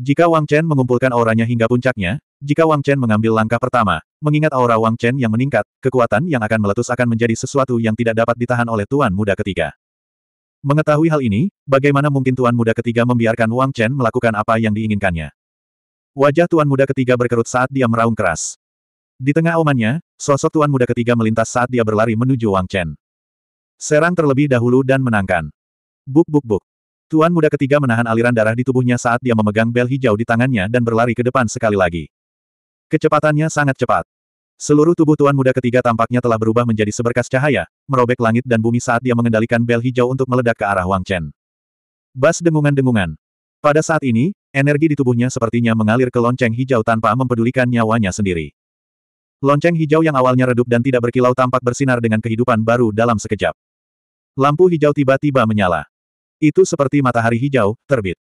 Speaker 1: Jika Wang Chen mengumpulkan auranya hingga puncaknya, jika Wang Chen mengambil langkah pertama, mengingat aura Wang Chen yang meningkat, kekuatan yang akan meletus akan menjadi sesuatu yang tidak dapat ditahan oleh Tuan Muda ketiga. Mengetahui hal ini, bagaimana mungkin Tuan Muda ketiga membiarkan Wang Chen melakukan apa yang diinginkannya? Wajah Tuan Muda ketiga berkerut saat dia meraung keras. Di tengah omannya, sosok Tuan Muda ketiga melintas saat dia berlari menuju Wang Chen. Serang terlebih dahulu dan menangkan. Buk buk buk. Tuan muda ketiga menahan aliran darah di tubuhnya saat dia memegang bel hijau di tangannya dan berlari ke depan sekali lagi. Kecepatannya sangat cepat. Seluruh tubuh tuan muda ketiga tampaknya telah berubah menjadi seberkas cahaya, merobek langit dan bumi saat dia mengendalikan bel hijau untuk meledak ke arah Wang Chen. Bas dengungan-dengungan. Pada saat ini, energi di tubuhnya sepertinya mengalir ke lonceng hijau tanpa mempedulikan nyawanya sendiri. Lonceng hijau yang awalnya redup dan tidak berkilau tampak bersinar dengan kehidupan baru dalam sekejap. Lampu hijau tiba-tiba menyala. Itu seperti matahari hijau, terbit.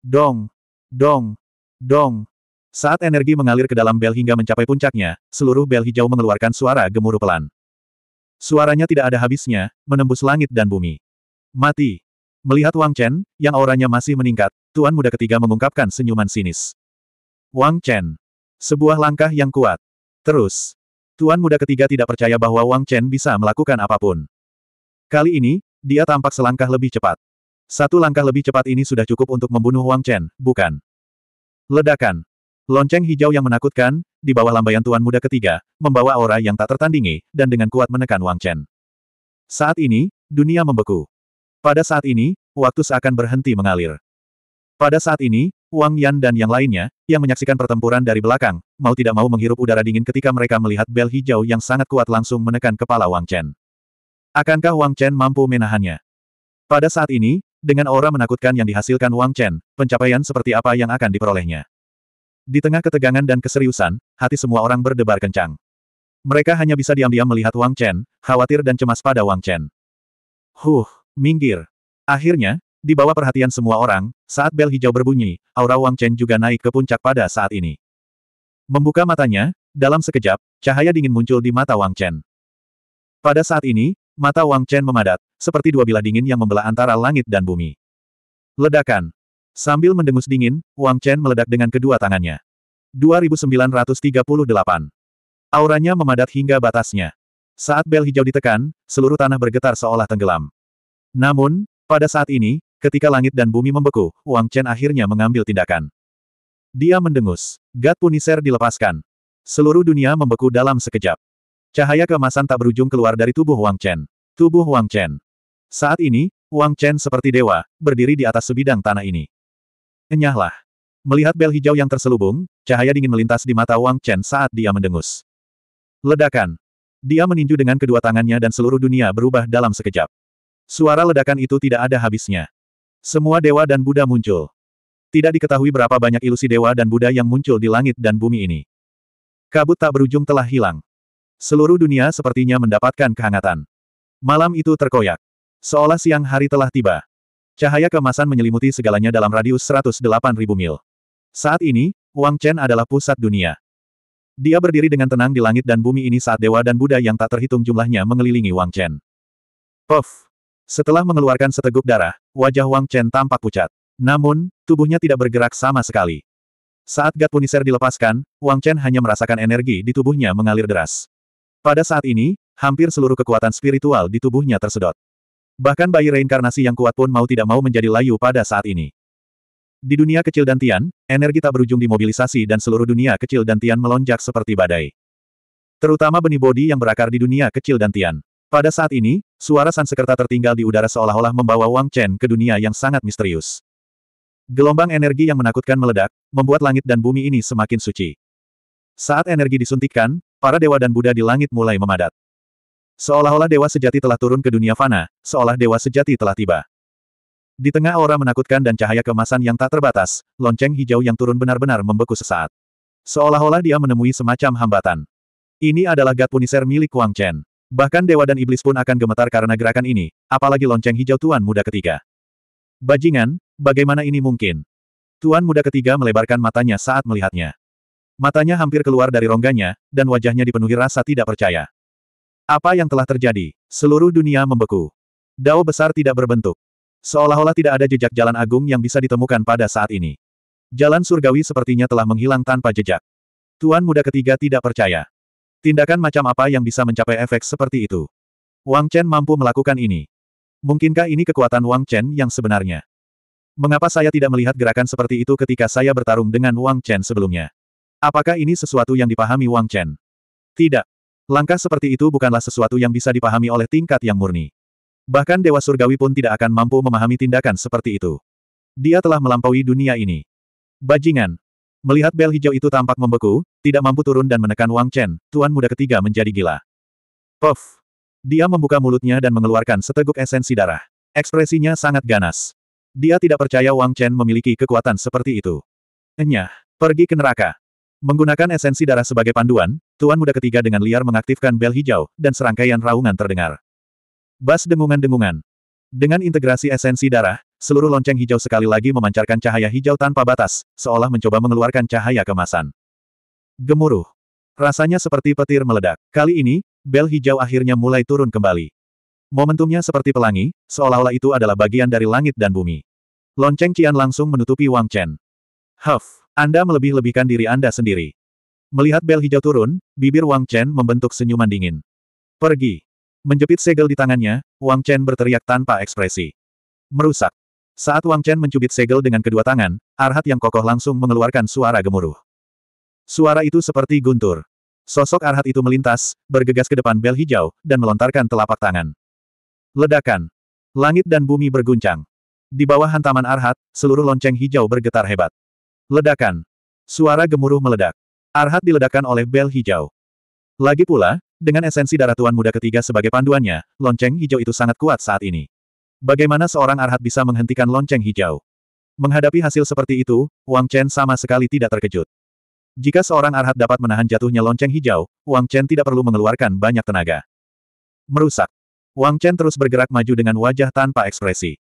Speaker 1: Dong, dong, dong. Saat energi mengalir ke dalam bel hingga mencapai puncaknya, seluruh bel hijau mengeluarkan suara gemuruh pelan. Suaranya tidak ada habisnya, menembus langit dan bumi. Mati. Melihat Wang Chen, yang auranya masih meningkat, Tuan Muda ketiga mengungkapkan senyuman sinis. Wang Chen. Sebuah langkah yang kuat. Terus. Tuan Muda ketiga tidak percaya bahwa Wang Chen bisa melakukan apapun. Kali ini, dia tampak selangkah lebih cepat. Satu langkah lebih cepat ini sudah cukup untuk membunuh Wang Chen, bukan? Ledakan. Lonceng hijau yang menakutkan, di bawah lambaian Tuan Muda ketiga, membawa aura yang tak tertandingi, dan dengan kuat menekan Wang Chen. Saat ini, dunia membeku. Pada saat ini, waktu seakan berhenti mengalir. Pada saat ini, Wang Yan dan yang lainnya, yang menyaksikan pertempuran dari belakang, mau tidak mau menghirup udara dingin ketika mereka melihat bel hijau yang sangat kuat langsung menekan kepala Wang Chen. Akankah Wang Chen mampu menahannya? Pada saat ini, dengan aura menakutkan yang dihasilkan Wang Chen, pencapaian seperti apa yang akan diperolehnya. Di tengah ketegangan dan keseriusan, hati semua orang berdebar kencang. Mereka hanya bisa diam-diam melihat Wang Chen, khawatir dan cemas pada Wang Chen. Huh, minggir. Akhirnya, di bawah perhatian semua orang, saat bel hijau berbunyi, aura Wang Chen juga naik ke puncak pada saat ini. Membuka matanya, dalam sekejap, cahaya dingin muncul di mata Wang Chen. Pada saat ini, Mata Wang Chen memadat, seperti dua bilah dingin yang membelah antara langit dan bumi. Ledakan. Sambil mendengus dingin, Wang Chen meledak dengan kedua tangannya. 2938. Auranya memadat hingga batasnya. Saat bel hijau ditekan, seluruh tanah bergetar seolah tenggelam. Namun, pada saat ini, ketika langit dan bumi membeku, Wang Chen akhirnya mengambil tindakan. Dia mendengus. Gat Punisher dilepaskan. Seluruh dunia membeku dalam sekejap. Cahaya kemasan tak berujung keluar dari tubuh Wang Chen. Tubuh Wang Chen. Saat ini, Wang Chen seperti dewa, berdiri di atas sebidang tanah ini. Enyahlah. Melihat bel hijau yang terselubung, cahaya dingin melintas di mata Wang Chen saat dia mendengus. Ledakan. Dia meninju dengan kedua tangannya dan seluruh dunia berubah dalam sekejap. Suara ledakan itu tidak ada habisnya. Semua dewa dan Buddha muncul. Tidak diketahui berapa banyak ilusi dewa dan Buddha yang muncul di langit dan bumi ini. Kabut tak berujung telah hilang. Seluruh dunia sepertinya mendapatkan kehangatan. Malam itu terkoyak. Seolah siang hari telah tiba. Cahaya kemasan menyelimuti segalanya dalam radius 108.000 mil. Saat ini, Wang Chen adalah pusat dunia. Dia berdiri dengan tenang di langit dan bumi ini saat dewa dan Buddha yang tak terhitung jumlahnya mengelilingi Wang Chen. Puff! Setelah mengeluarkan seteguk darah, wajah Wang Chen tampak pucat. Namun, tubuhnya tidak bergerak sama sekali. Saat Gat Puniser dilepaskan, Wang Chen hanya merasakan energi di tubuhnya mengalir deras. Pada saat ini, hampir seluruh kekuatan spiritual di tubuhnya tersedot. Bahkan bayi reinkarnasi yang kuat pun mau tidak mau menjadi layu pada saat ini. Di dunia kecil dan Tian, energi tak berujung dimobilisasi dan seluruh dunia kecil dan Tian melonjak seperti badai. Terutama benih bodi yang berakar di dunia kecil dan Tian. Pada saat ini, suara Sansekerta tertinggal di udara seolah-olah membawa Wang Chen ke dunia yang sangat misterius. Gelombang energi yang menakutkan meledak, membuat langit dan bumi ini semakin suci. Saat energi disuntikkan, Para dewa dan Buddha di langit mulai memadat. Seolah-olah dewa sejati telah turun ke dunia fana, seolah dewa sejati telah tiba. Di tengah aura menakutkan dan cahaya kemasan yang tak terbatas, lonceng hijau yang turun benar-benar membeku sesaat. Seolah-olah dia menemui semacam hambatan. Ini adalah gat puniser milik Wang Chen. Bahkan dewa dan iblis pun akan gemetar karena gerakan ini, apalagi lonceng hijau tuan muda ketiga. Bajingan, bagaimana ini mungkin? Tuan muda ketiga melebarkan matanya saat melihatnya. Matanya hampir keluar dari rongganya, dan wajahnya dipenuhi rasa tidak percaya. Apa yang telah terjadi? Seluruh dunia membeku. Dao besar tidak berbentuk. Seolah-olah tidak ada jejak jalan agung yang bisa ditemukan pada saat ini. Jalan surgawi sepertinya telah menghilang tanpa jejak. Tuan muda ketiga tidak percaya. Tindakan macam apa yang bisa mencapai efek seperti itu? Wang Chen mampu melakukan ini. Mungkinkah ini kekuatan Wang Chen yang sebenarnya? Mengapa saya tidak melihat gerakan seperti itu ketika saya bertarung dengan Wang Chen sebelumnya? Apakah ini sesuatu yang dipahami Wang Chen? Tidak. Langkah seperti itu bukanlah sesuatu yang bisa dipahami oleh tingkat yang murni. Bahkan Dewa Surgawi pun tidak akan mampu memahami tindakan seperti itu. Dia telah melampaui dunia ini. Bajingan. Melihat bel hijau itu tampak membeku, tidak mampu turun dan menekan Wang Chen, tuan muda ketiga menjadi gila. Puff. Dia membuka mulutnya dan mengeluarkan seteguk esensi darah. Ekspresinya sangat ganas. Dia tidak percaya Wang Chen memiliki kekuatan seperti itu. Enyah. Pergi ke neraka. Menggunakan esensi darah sebagai panduan, Tuan Muda ketiga dengan liar mengaktifkan bel hijau, dan serangkaian raungan terdengar. Bas dengungan-dengungan. Dengan integrasi esensi darah, seluruh lonceng hijau sekali lagi memancarkan cahaya hijau tanpa batas, seolah mencoba mengeluarkan cahaya kemasan. Gemuruh. Rasanya seperti petir meledak. Kali ini, bel hijau akhirnya mulai turun kembali. Momentumnya seperti pelangi, seolah-olah itu adalah bagian dari langit dan bumi. Lonceng cian langsung menutupi Wang Chen. Huff. Anda melebih-lebihkan diri Anda sendiri. Melihat bel hijau turun, bibir Wang Chen membentuk senyuman dingin. Pergi. Menjepit segel di tangannya, Wang Chen berteriak tanpa ekspresi. Merusak. Saat Wang Chen mencubit segel dengan kedua tangan, Arhat yang kokoh langsung mengeluarkan suara gemuruh. Suara itu seperti guntur. Sosok Arhat itu melintas, bergegas ke depan bel hijau, dan melontarkan telapak tangan. Ledakan. Langit dan bumi berguncang. Di bawah hantaman Arhat, seluruh lonceng hijau bergetar hebat. Ledakan. Suara gemuruh meledak. Arhat diledakkan oleh bel hijau. Lagi pula, dengan esensi darah Tuan Muda ketiga sebagai panduannya, lonceng hijau itu sangat kuat saat ini. Bagaimana seorang Arhat bisa menghentikan lonceng hijau? Menghadapi hasil seperti itu, Wang Chen sama sekali tidak terkejut. Jika seorang Arhat dapat menahan jatuhnya lonceng hijau, Wang Chen tidak perlu mengeluarkan banyak tenaga. Merusak. Wang Chen terus bergerak maju dengan wajah tanpa ekspresi.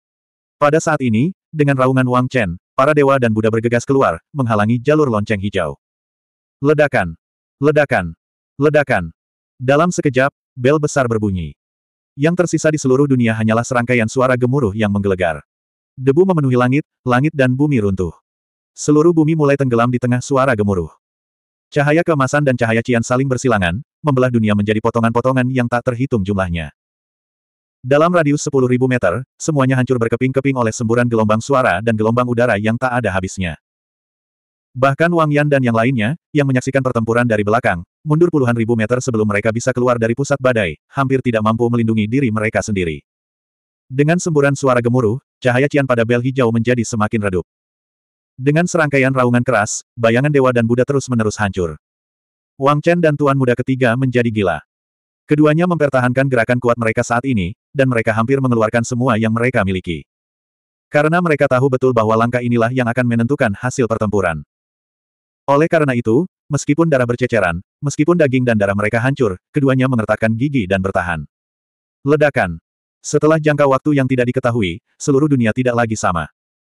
Speaker 1: Pada saat ini, dengan raungan Wang Chen, Para dewa dan Buddha bergegas keluar, menghalangi jalur lonceng hijau. Ledakan! Ledakan! Ledakan! Dalam sekejap, bel besar berbunyi. Yang tersisa di seluruh dunia hanyalah serangkaian suara gemuruh yang menggelegar. Debu memenuhi langit, langit dan bumi runtuh. Seluruh bumi mulai tenggelam di tengah suara gemuruh. Cahaya kemasan dan cahaya cian saling bersilangan, membelah dunia menjadi potongan-potongan yang tak terhitung jumlahnya. Dalam radius sepuluh ribu meter, semuanya hancur berkeping-keping oleh semburan gelombang suara dan gelombang udara yang tak ada habisnya. Bahkan Wang Yan dan yang lainnya, yang menyaksikan pertempuran dari belakang, mundur puluhan ribu meter sebelum mereka bisa keluar dari pusat badai, hampir tidak mampu melindungi diri mereka sendiri. Dengan semburan suara gemuruh, cahaya cian pada bel hijau menjadi semakin redup. Dengan serangkaian raungan keras, bayangan dewa dan Buddha terus-menerus hancur. Wang Chen dan Tuan Muda ketiga menjadi gila. Keduanya mempertahankan gerakan kuat mereka saat ini, dan mereka hampir mengeluarkan semua yang mereka miliki. Karena mereka tahu betul bahwa langkah inilah yang akan menentukan hasil pertempuran. Oleh karena itu, meskipun darah berceceran, meskipun daging dan darah mereka hancur, keduanya mengertakkan gigi dan bertahan. Ledakan. Setelah jangka waktu yang tidak diketahui, seluruh dunia tidak lagi sama.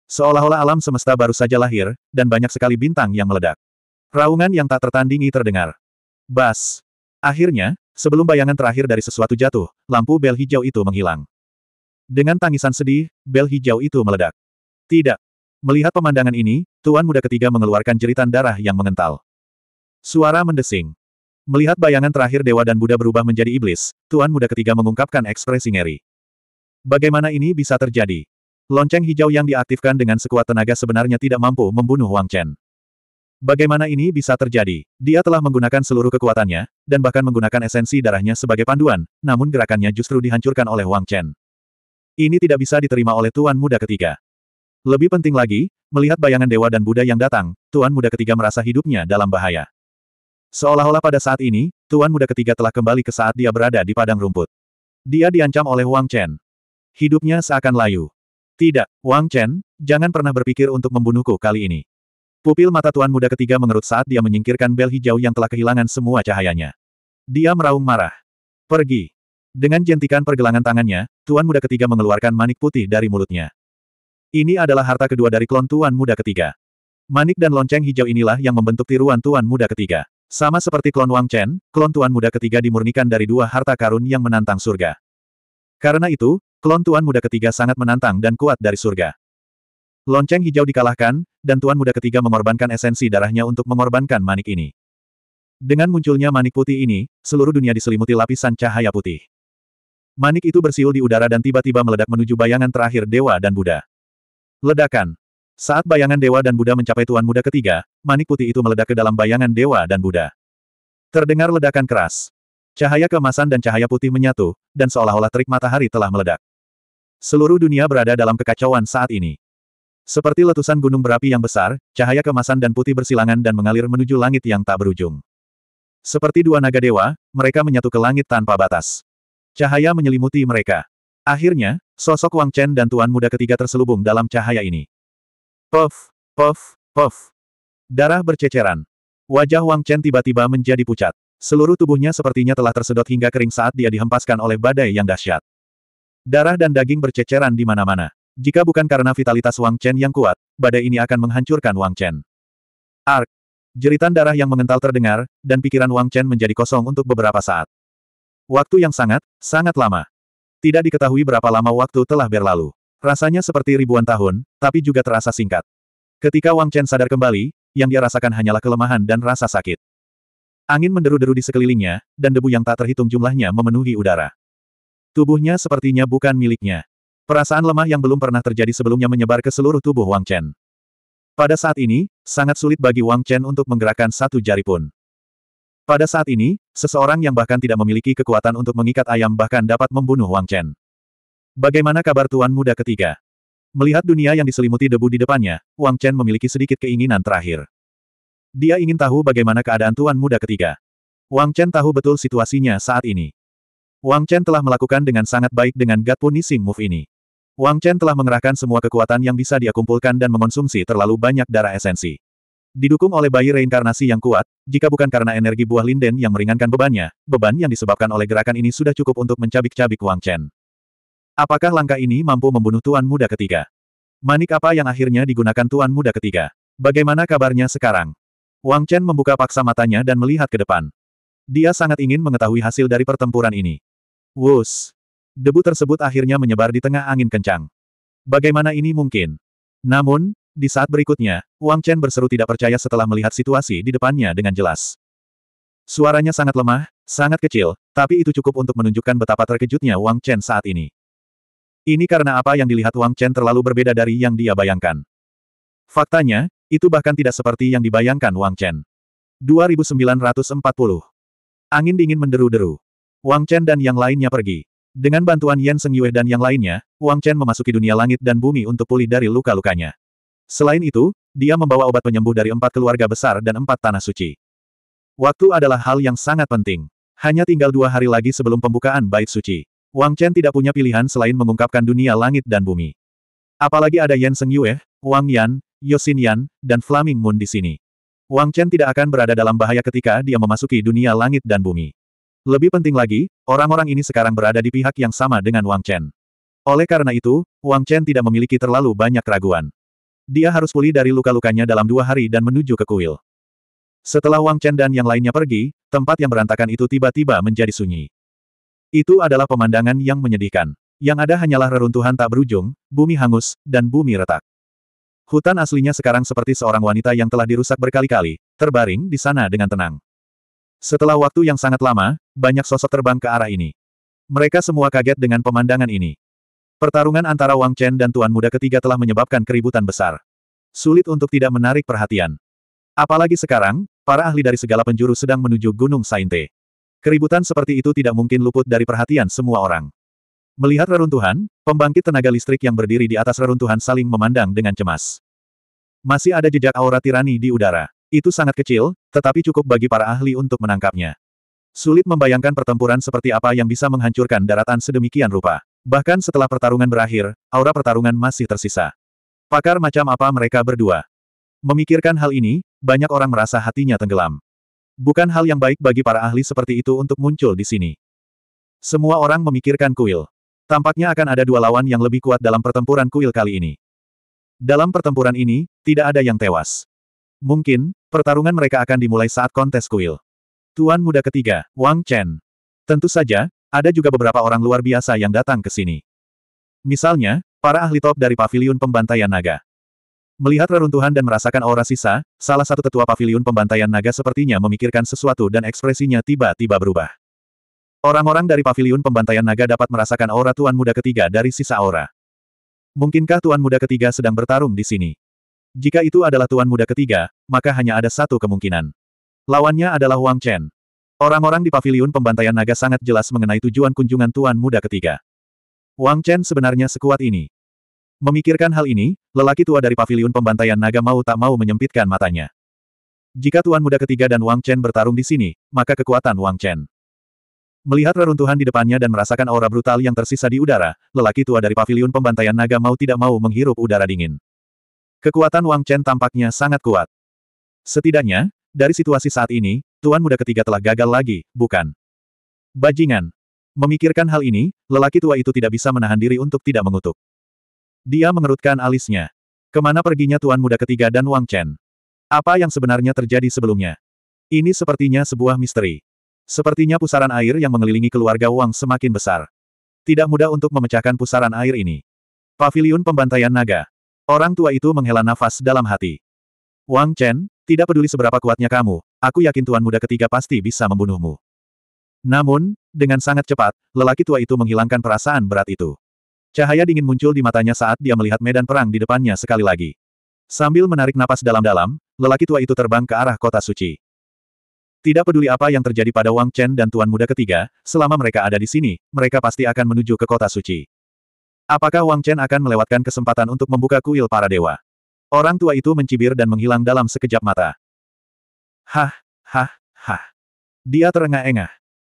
Speaker 1: Seolah-olah alam semesta baru saja lahir, dan banyak sekali bintang yang meledak. Raungan yang tak tertandingi terdengar. Bas. Akhirnya, Sebelum bayangan terakhir dari sesuatu jatuh, lampu bel hijau itu menghilang. Dengan tangisan sedih, bel hijau itu meledak. Tidak. Melihat pemandangan ini, Tuan Muda ketiga mengeluarkan jeritan darah yang mengental. Suara mendesing. Melihat bayangan terakhir Dewa dan Buddha berubah menjadi iblis, Tuan Muda ketiga mengungkapkan ekspresi ngeri. Bagaimana ini bisa terjadi? Lonceng hijau yang diaktifkan dengan sekuat tenaga sebenarnya tidak mampu membunuh Wang Chen. Bagaimana ini bisa terjadi? Dia telah menggunakan seluruh kekuatannya, dan bahkan menggunakan esensi darahnya sebagai panduan, namun gerakannya justru dihancurkan oleh Wang Chen. Ini tidak bisa diterima oleh Tuan Muda ketiga. Lebih penting lagi, melihat bayangan dewa dan Buddha yang datang, Tuan Muda ketiga merasa hidupnya dalam bahaya. Seolah-olah pada saat ini, Tuan Muda ketiga telah kembali ke saat dia berada di padang rumput. Dia diancam oleh Wang Chen. Hidupnya seakan layu. Tidak, Wang Chen, jangan pernah berpikir untuk membunuhku kali ini. Pupil mata Tuan Muda ketiga mengerut saat dia menyingkirkan bel hijau yang telah kehilangan semua cahayanya. Dia meraung marah. Pergi. Dengan jentikan pergelangan tangannya, Tuan Muda ketiga mengeluarkan manik putih dari mulutnya. Ini adalah harta kedua dari klon Tuan Muda ketiga. Manik dan lonceng hijau inilah yang membentuk tiruan Tuan Muda ketiga. Sama seperti klon Wang Chen, klon Tuan Muda ketiga dimurnikan dari dua harta karun yang menantang surga. Karena itu, klon Tuan Muda ketiga sangat menantang dan kuat dari surga. Lonceng hijau dikalahkan, dan Tuan Muda ketiga mengorbankan esensi darahnya untuk mengorbankan manik ini. Dengan munculnya manik putih ini, seluruh dunia diselimuti lapisan cahaya putih. Manik itu bersiul di udara dan tiba-tiba meledak menuju bayangan terakhir Dewa dan Buddha. Ledakan. Saat bayangan Dewa dan Buddha mencapai Tuan Muda ketiga, manik putih itu meledak ke dalam bayangan Dewa dan Buddha. Terdengar ledakan keras. Cahaya kemasan dan cahaya putih menyatu, dan seolah-olah terik matahari telah meledak. Seluruh dunia berada dalam kekacauan saat ini. Seperti letusan gunung berapi yang besar, cahaya kemasan dan putih bersilangan dan mengalir menuju langit yang tak berujung. Seperti dua naga dewa, mereka menyatu ke langit tanpa batas. Cahaya menyelimuti mereka. Akhirnya, sosok Wang Chen dan tuan muda ketiga terselubung dalam cahaya ini. Puff, puff, puff. Darah berceceran. Wajah Wang Chen tiba-tiba menjadi pucat. Seluruh tubuhnya sepertinya telah tersedot hingga kering saat dia dihempaskan oleh badai yang dahsyat. Darah dan daging berceceran di mana-mana. Jika bukan karena vitalitas Wang Chen yang kuat, badai ini akan menghancurkan Wang Chen. Ark. Jeritan darah yang mengental terdengar, dan pikiran Wang Chen menjadi kosong untuk beberapa saat. Waktu yang sangat, sangat lama. Tidak diketahui berapa lama waktu telah berlalu. Rasanya seperti ribuan tahun, tapi juga terasa singkat. Ketika Wang Chen sadar kembali, yang dia rasakan hanyalah kelemahan dan rasa sakit. Angin menderu-deru di sekelilingnya, dan debu yang tak terhitung jumlahnya memenuhi udara. Tubuhnya sepertinya bukan miliknya. Perasaan lemah yang belum pernah terjadi sebelumnya menyebar ke seluruh tubuh Wang Chen. Pada saat ini, sangat sulit bagi Wang Chen untuk menggerakkan satu jari pun. Pada saat ini, seseorang yang bahkan tidak memiliki kekuatan untuk mengikat ayam bahkan dapat membunuh Wang Chen. Bagaimana kabar tuan muda ketiga? Melihat dunia yang diselimuti debu di depannya, Wang Chen memiliki sedikit keinginan terakhir. Dia ingin tahu bagaimana keadaan tuan muda ketiga. Wang Chen tahu betul situasinya saat ini. Wang Chen telah melakukan dengan sangat baik dengan Gatpo Nising move ini. Wang Chen telah mengerahkan semua kekuatan yang bisa dia kumpulkan dan mengonsumsi terlalu banyak darah esensi. Didukung oleh bayi reinkarnasi yang kuat, jika bukan karena energi buah linden yang meringankan bebannya, beban yang disebabkan oleh gerakan ini sudah cukup untuk mencabik-cabik Wang Chen. Apakah langkah ini mampu membunuh tuan muda ketiga? Manik apa yang akhirnya digunakan tuan muda ketiga? Bagaimana kabarnya sekarang? Wang Chen membuka paksa matanya dan melihat ke depan. Dia sangat ingin mengetahui hasil dari pertempuran ini. Wus! Debu tersebut akhirnya menyebar di tengah angin kencang. Bagaimana ini mungkin? Namun, di saat berikutnya, Wang Chen berseru tidak percaya setelah melihat situasi di depannya dengan jelas. Suaranya sangat lemah, sangat kecil, tapi itu cukup untuk menunjukkan betapa terkejutnya Wang Chen saat ini. Ini karena apa yang dilihat Wang Chen terlalu berbeda dari yang dia bayangkan. Faktanya, itu bahkan tidak seperti yang dibayangkan Wang Chen. 2940. Angin dingin menderu-deru. Wang Chen dan yang lainnya pergi. Dengan bantuan Yan Seng Yue dan yang lainnya, Wang Chen memasuki dunia langit dan bumi untuk pulih dari luka-lukanya. Selain itu, dia membawa obat penyembuh dari empat keluarga besar dan empat tanah suci. Waktu adalah hal yang sangat penting. Hanya tinggal dua hari lagi sebelum pembukaan bait suci. Wang Chen tidak punya pilihan selain mengungkapkan dunia langit dan bumi. Apalagi ada Yan Seng Yue, Wang Yan, Yosin Yan, dan Flaming Moon di sini. Wang Chen tidak akan berada dalam bahaya ketika dia memasuki dunia langit dan bumi. Lebih penting lagi, orang-orang ini sekarang berada di pihak yang sama dengan Wang Chen. Oleh karena itu, Wang Chen tidak memiliki terlalu banyak keraguan. Dia harus pulih dari luka-lukanya dalam dua hari dan menuju ke kuil. Setelah Wang Chen dan yang lainnya pergi, tempat yang berantakan itu tiba-tiba menjadi sunyi. Itu adalah pemandangan yang menyedihkan. Yang ada hanyalah reruntuhan tak berujung, bumi hangus, dan bumi retak. Hutan aslinya sekarang seperti seorang wanita yang telah dirusak berkali-kali, terbaring di sana dengan tenang. Setelah waktu yang sangat lama, banyak sosok terbang ke arah ini. Mereka semua kaget dengan pemandangan ini. Pertarungan antara Wang Chen dan Tuan Muda ketiga telah menyebabkan keributan besar. Sulit untuk tidak menarik perhatian. Apalagi sekarang, para ahli dari segala penjuru sedang menuju Gunung Sainte. Keributan seperti itu tidak mungkin luput dari perhatian semua orang. Melihat reruntuhan, pembangkit tenaga listrik yang berdiri di atas reruntuhan saling memandang dengan cemas. Masih ada jejak aura tirani di udara. Itu sangat kecil, tetapi cukup bagi para ahli untuk menangkapnya. Sulit membayangkan pertempuran seperti apa yang bisa menghancurkan daratan sedemikian rupa. Bahkan setelah pertarungan berakhir, aura pertarungan masih tersisa. Pakar macam apa mereka berdua? Memikirkan hal ini, banyak orang merasa hatinya tenggelam. Bukan hal yang baik bagi para ahli seperti itu untuk muncul di sini. Semua orang memikirkan kuil. Tampaknya akan ada dua lawan yang lebih kuat dalam pertempuran kuil kali ini. Dalam pertempuran ini, tidak ada yang tewas. Mungkin, Pertarungan mereka akan dimulai saat kontes kuil. Tuan muda ketiga, Wang Chen. Tentu saja, ada juga beberapa orang luar biasa yang datang ke sini. Misalnya, para ahli top dari Paviliun pembantaian naga. Melihat reruntuhan dan merasakan aura sisa, salah satu tetua Paviliun pembantaian naga sepertinya memikirkan sesuatu dan ekspresinya tiba-tiba berubah. Orang-orang dari Paviliun pembantaian naga dapat merasakan aura tuan muda ketiga dari sisa aura. Mungkinkah tuan muda ketiga sedang bertarung di sini? Jika itu adalah tuan muda ketiga, maka hanya ada satu kemungkinan. Lawannya adalah Wang Chen. Orang-orang di paviliun pembantaian naga sangat jelas mengenai tujuan kunjungan tuan muda ketiga. Wang Chen sebenarnya sekuat ini. Memikirkan hal ini, lelaki tua dari paviliun pembantaian naga mau tak mau menyempitkan matanya. Jika tuan muda ketiga dan Wang Chen bertarung di sini, maka kekuatan Wang Chen. Melihat reruntuhan di depannya dan merasakan aura brutal yang tersisa di udara, lelaki tua dari paviliun pembantaian naga mau tidak mau menghirup udara dingin. Kekuatan Wang Chen tampaknya sangat kuat. Setidaknya, dari situasi saat ini, Tuan Muda ketiga telah gagal lagi, bukan? Bajingan. Memikirkan hal ini, lelaki tua itu tidak bisa menahan diri untuk tidak mengutuk. Dia mengerutkan alisnya. Kemana perginya Tuan Muda ketiga dan Wang Chen? Apa yang sebenarnya terjadi sebelumnya? Ini sepertinya sebuah misteri. Sepertinya pusaran air yang mengelilingi keluarga Wang semakin besar. Tidak mudah untuk memecahkan pusaran air ini. Paviliun Pembantaian Naga Orang tua itu menghela nafas dalam hati. Wang Chen, tidak peduli seberapa kuatnya kamu, aku yakin tuan muda ketiga pasti bisa membunuhmu. Namun, dengan sangat cepat, lelaki tua itu menghilangkan perasaan berat itu. Cahaya dingin muncul di matanya saat dia melihat medan perang di depannya sekali lagi. Sambil menarik napas dalam-dalam, lelaki tua itu terbang ke arah kota suci. Tidak peduli apa yang terjadi pada Wang Chen dan Tuan Muda ketiga, selama mereka ada di sini, mereka pasti akan menuju ke kota suci. Apakah Wang Chen akan melewatkan kesempatan untuk membuka kuil para dewa? Orang tua itu mencibir dan menghilang dalam sekejap mata. Hah, hah, hah. Dia terengah-engah.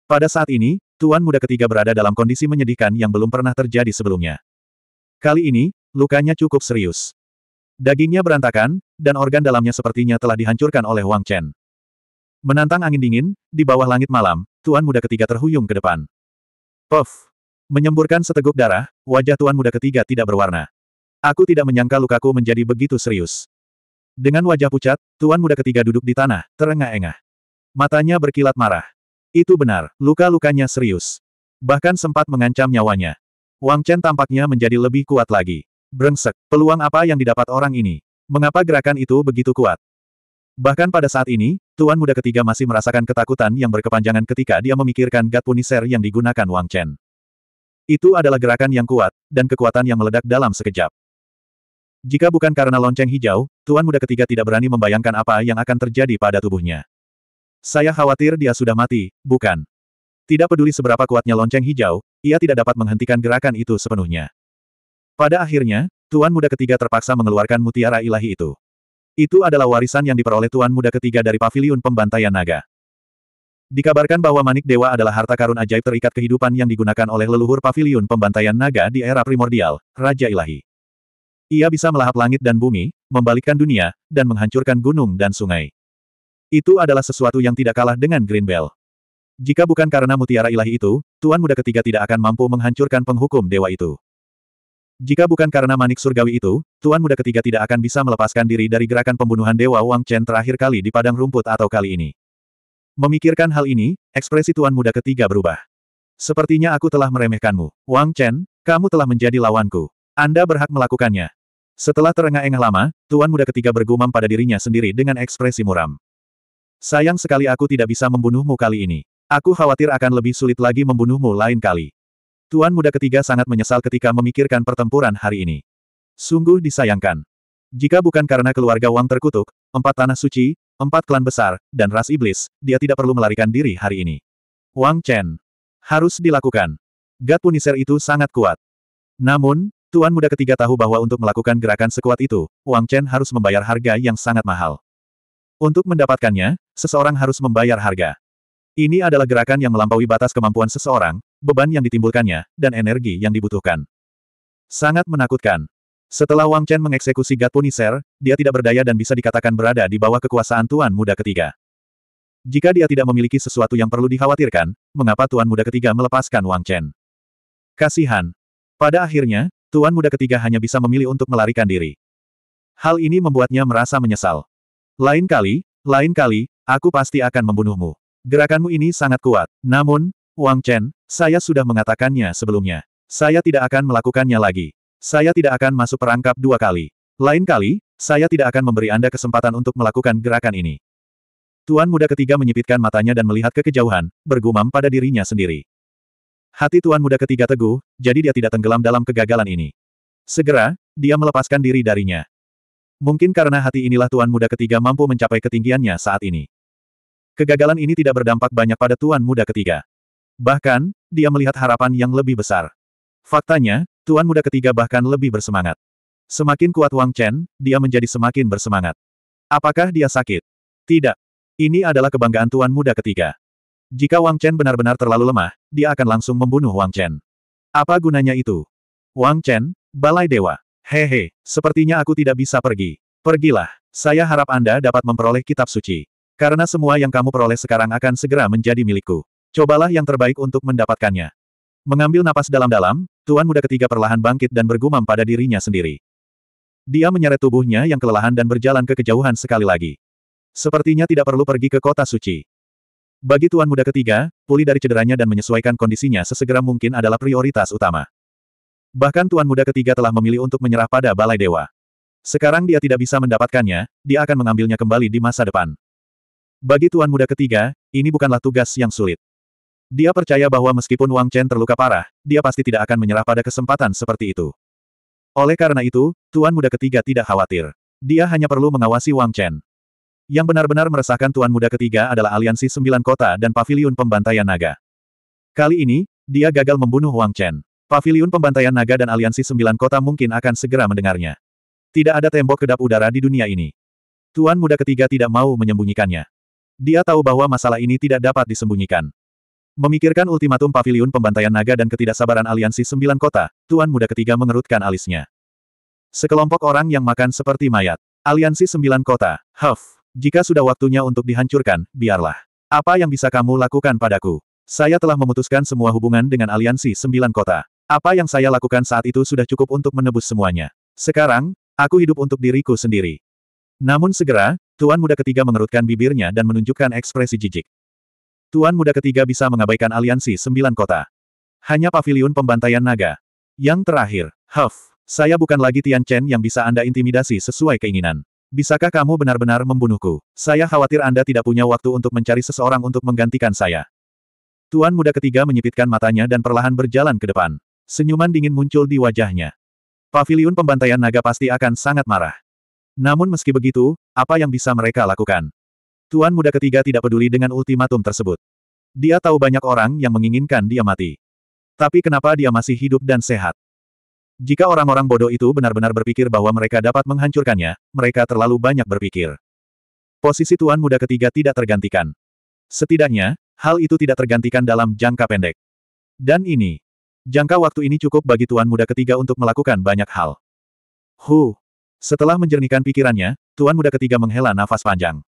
Speaker 1: Pada saat ini, Tuan muda ketiga berada dalam kondisi menyedihkan yang belum pernah terjadi sebelumnya. Kali ini, lukanya cukup serius. Dagingnya berantakan, dan organ dalamnya sepertinya telah dihancurkan oleh Wang Chen. Menantang angin dingin, di bawah langit malam, Tuan muda ketiga terhuyung ke depan. Puff! Menyemburkan seteguk darah, wajah tuan muda ketiga tidak berwarna. Aku tidak menyangka lukaku menjadi begitu serius. Dengan wajah pucat, tuan muda ketiga duduk di tanah, terengah-engah. Matanya berkilat marah. Itu benar, luka-lukanya serius. Bahkan sempat mengancam nyawanya. Wang Chen tampaknya menjadi lebih kuat lagi. Brengsek, peluang apa yang didapat orang ini? Mengapa gerakan itu begitu kuat? Bahkan pada saat ini, tuan muda ketiga masih merasakan ketakutan yang berkepanjangan ketika dia memikirkan gat puniser yang digunakan Wang Chen. Itu adalah gerakan yang kuat, dan kekuatan yang meledak dalam sekejap. Jika bukan karena lonceng hijau, Tuan Muda ketiga tidak berani membayangkan apa yang akan terjadi pada tubuhnya. Saya khawatir dia sudah mati, bukan? Tidak peduli seberapa kuatnya lonceng hijau, ia tidak dapat menghentikan gerakan itu sepenuhnya. Pada akhirnya, Tuan Muda ketiga terpaksa mengeluarkan mutiara ilahi itu. Itu adalah warisan yang diperoleh Tuan Muda ketiga dari Paviliun Pembantaian Naga. Dikabarkan bahwa manik dewa adalah harta karun ajaib terikat kehidupan yang digunakan oleh leluhur pavilion pembantaian naga di era primordial, Raja Ilahi. Ia bisa melahap langit dan bumi, membalikkan dunia, dan menghancurkan gunung dan sungai. Itu adalah sesuatu yang tidak kalah dengan Green Bell. Jika bukan karena mutiara ilahi itu, Tuan Muda ketiga tidak akan mampu menghancurkan penghukum dewa itu. Jika bukan karena manik surgawi itu, Tuan Muda ketiga tidak akan bisa melepaskan diri dari gerakan pembunuhan Dewa Wang Chen terakhir kali di padang rumput atau kali ini. Memikirkan hal ini, ekspresi tuan muda ketiga berubah. Sepertinya aku telah meremehkanmu. Wang Chen, kamu telah menjadi lawanku. Anda berhak melakukannya. Setelah terengah-engah lama, tuan muda ketiga bergumam pada dirinya sendiri dengan ekspresi muram. Sayang sekali aku tidak bisa membunuhmu kali ini. Aku khawatir akan lebih sulit lagi membunuhmu lain kali. Tuan muda ketiga sangat menyesal ketika memikirkan pertempuran hari ini. Sungguh disayangkan. Jika bukan karena keluarga Wang terkutuk, empat tanah suci, Empat klan besar, dan ras iblis, dia tidak perlu melarikan diri hari ini. Wang Chen. Harus dilakukan. Gat Punisher itu sangat kuat. Namun, Tuan muda ketiga tahu bahwa untuk melakukan gerakan sekuat itu, Wang Chen harus membayar harga yang sangat mahal. Untuk mendapatkannya, seseorang harus membayar harga. Ini adalah gerakan yang melampaui batas kemampuan seseorang, beban yang ditimbulkannya, dan energi yang dibutuhkan. Sangat menakutkan. Setelah Wang Chen mengeksekusi Gat Punisher, dia tidak berdaya dan bisa dikatakan berada di bawah kekuasaan Tuan Muda ketiga. Jika dia tidak memiliki sesuatu yang perlu dikhawatirkan, mengapa Tuan Muda ketiga melepaskan Wang Chen? Kasihan. Pada akhirnya, Tuan Muda ketiga hanya bisa memilih untuk melarikan diri. Hal ini membuatnya merasa menyesal. Lain kali, lain kali, aku pasti akan membunuhmu. Gerakanmu ini sangat kuat. Namun, Wang Chen, saya sudah mengatakannya sebelumnya. Saya tidak akan melakukannya lagi. Saya tidak akan masuk perangkap dua kali. Lain kali, saya tidak akan memberi Anda kesempatan untuk melakukan gerakan ini. Tuan muda ketiga menyipitkan matanya dan melihat ke kejauhan, bergumam pada dirinya sendiri. Hati tuan muda ketiga teguh, jadi dia tidak tenggelam dalam kegagalan ini. Segera, dia melepaskan diri darinya. Mungkin karena hati inilah tuan muda ketiga mampu mencapai ketinggiannya saat ini. Kegagalan ini tidak berdampak banyak pada tuan muda ketiga. Bahkan, dia melihat harapan yang lebih besar. Faktanya, Tuan muda ketiga bahkan lebih bersemangat. Semakin kuat Wang Chen, dia menjadi semakin bersemangat. Apakah dia sakit? Tidak. Ini adalah kebanggaan tuan muda ketiga. Jika Wang Chen benar-benar terlalu lemah, dia akan langsung membunuh Wang Chen. Apa gunanya itu? Wang Chen, Balai Dewa. Hehe, sepertinya aku tidak bisa pergi. Pergilah. Saya harap Anda dapat memperoleh kitab suci. Karena semua yang kamu peroleh sekarang akan segera menjadi milikku. Cobalah yang terbaik untuk mendapatkannya. Mengambil napas dalam-dalam, Tuan Muda ketiga perlahan bangkit dan bergumam pada dirinya sendiri. Dia menyeret tubuhnya yang kelelahan dan berjalan ke kejauhan sekali lagi. Sepertinya tidak perlu pergi ke kota suci. Bagi Tuan Muda ketiga, pulih dari cederanya dan menyesuaikan kondisinya sesegera mungkin adalah prioritas utama. Bahkan Tuan Muda ketiga telah memilih untuk menyerah pada Balai Dewa. Sekarang dia tidak bisa mendapatkannya, dia akan mengambilnya kembali di masa depan. Bagi Tuan Muda ketiga, ini bukanlah tugas yang sulit. Dia percaya bahwa meskipun Wang Chen terluka parah, dia pasti tidak akan menyerah pada kesempatan seperti itu. Oleh karena itu, Tuan Muda ketiga tidak khawatir. Dia hanya perlu mengawasi Wang Chen. Yang benar-benar meresahkan Tuan Muda ketiga adalah aliansi sembilan kota dan pavilion pembantaian naga. Kali ini, dia gagal membunuh Wang Chen. Pavilion pembantaian naga dan aliansi sembilan kota mungkin akan segera mendengarnya. Tidak ada tembok kedap udara di dunia ini. Tuan Muda ketiga tidak mau menyembunyikannya. Dia tahu bahwa masalah ini tidak dapat disembunyikan. Memikirkan ultimatum pavilion pembantaian naga dan ketidaksabaran aliansi sembilan kota, Tuan Muda ketiga mengerutkan alisnya. Sekelompok orang yang makan seperti mayat. Aliansi sembilan kota, Huff, jika sudah waktunya untuk dihancurkan, biarlah. Apa yang bisa kamu lakukan padaku? Saya telah memutuskan semua hubungan dengan aliansi sembilan kota. Apa yang saya lakukan saat itu sudah cukup untuk menebus semuanya. Sekarang, aku hidup untuk diriku sendiri. Namun segera, Tuan Muda ketiga mengerutkan bibirnya dan menunjukkan ekspresi jijik. Tuan muda ketiga bisa mengabaikan aliansi sembilan kota. Hanya pavilion pembantaian naga. Yang terakhir, Huff, saya bukan lagi Tian Chen yang bisa Anda intimidasi sesuai keinginan. Bisakah kamu benar-benar membunuhku? Saya khawatir Anda tidak punya waktu untuk mencari seseorang untuk menggantikan saya. Tuan muda ketiga menyipitkan matanya dan perlahan berjalan ke depan. Senyuman dingin muncul di wajahnya. Pavilion pembantaian naga pasti akan sangat marah. Namun meski begitu, apa yang bisa mereka lakukan? Tuan muda ketiga tidak peduli dengan ultimatum tersebut. Dia tahu banyak orang yang menginginkan dia mati. Tapi kenapa dia masih hidup dan sehat? Jika orang-orang bodoh itu benar-benar berpikir bahwa mereka dapat menghancurkannya, mereka terlalu banyak berpikir. Posisi tuan muda ketiga tidak tergantikan. Setidaknya, hal itu tidak tergantikan dalam jangka pendek. Dan ini, jangka waktu ini cukup bagi tuan muda ketiga untuk melakukan banyak hal. Hu. Setelah menjernihkan pikirannya, tuan muda ketiga menghela nafas panjang.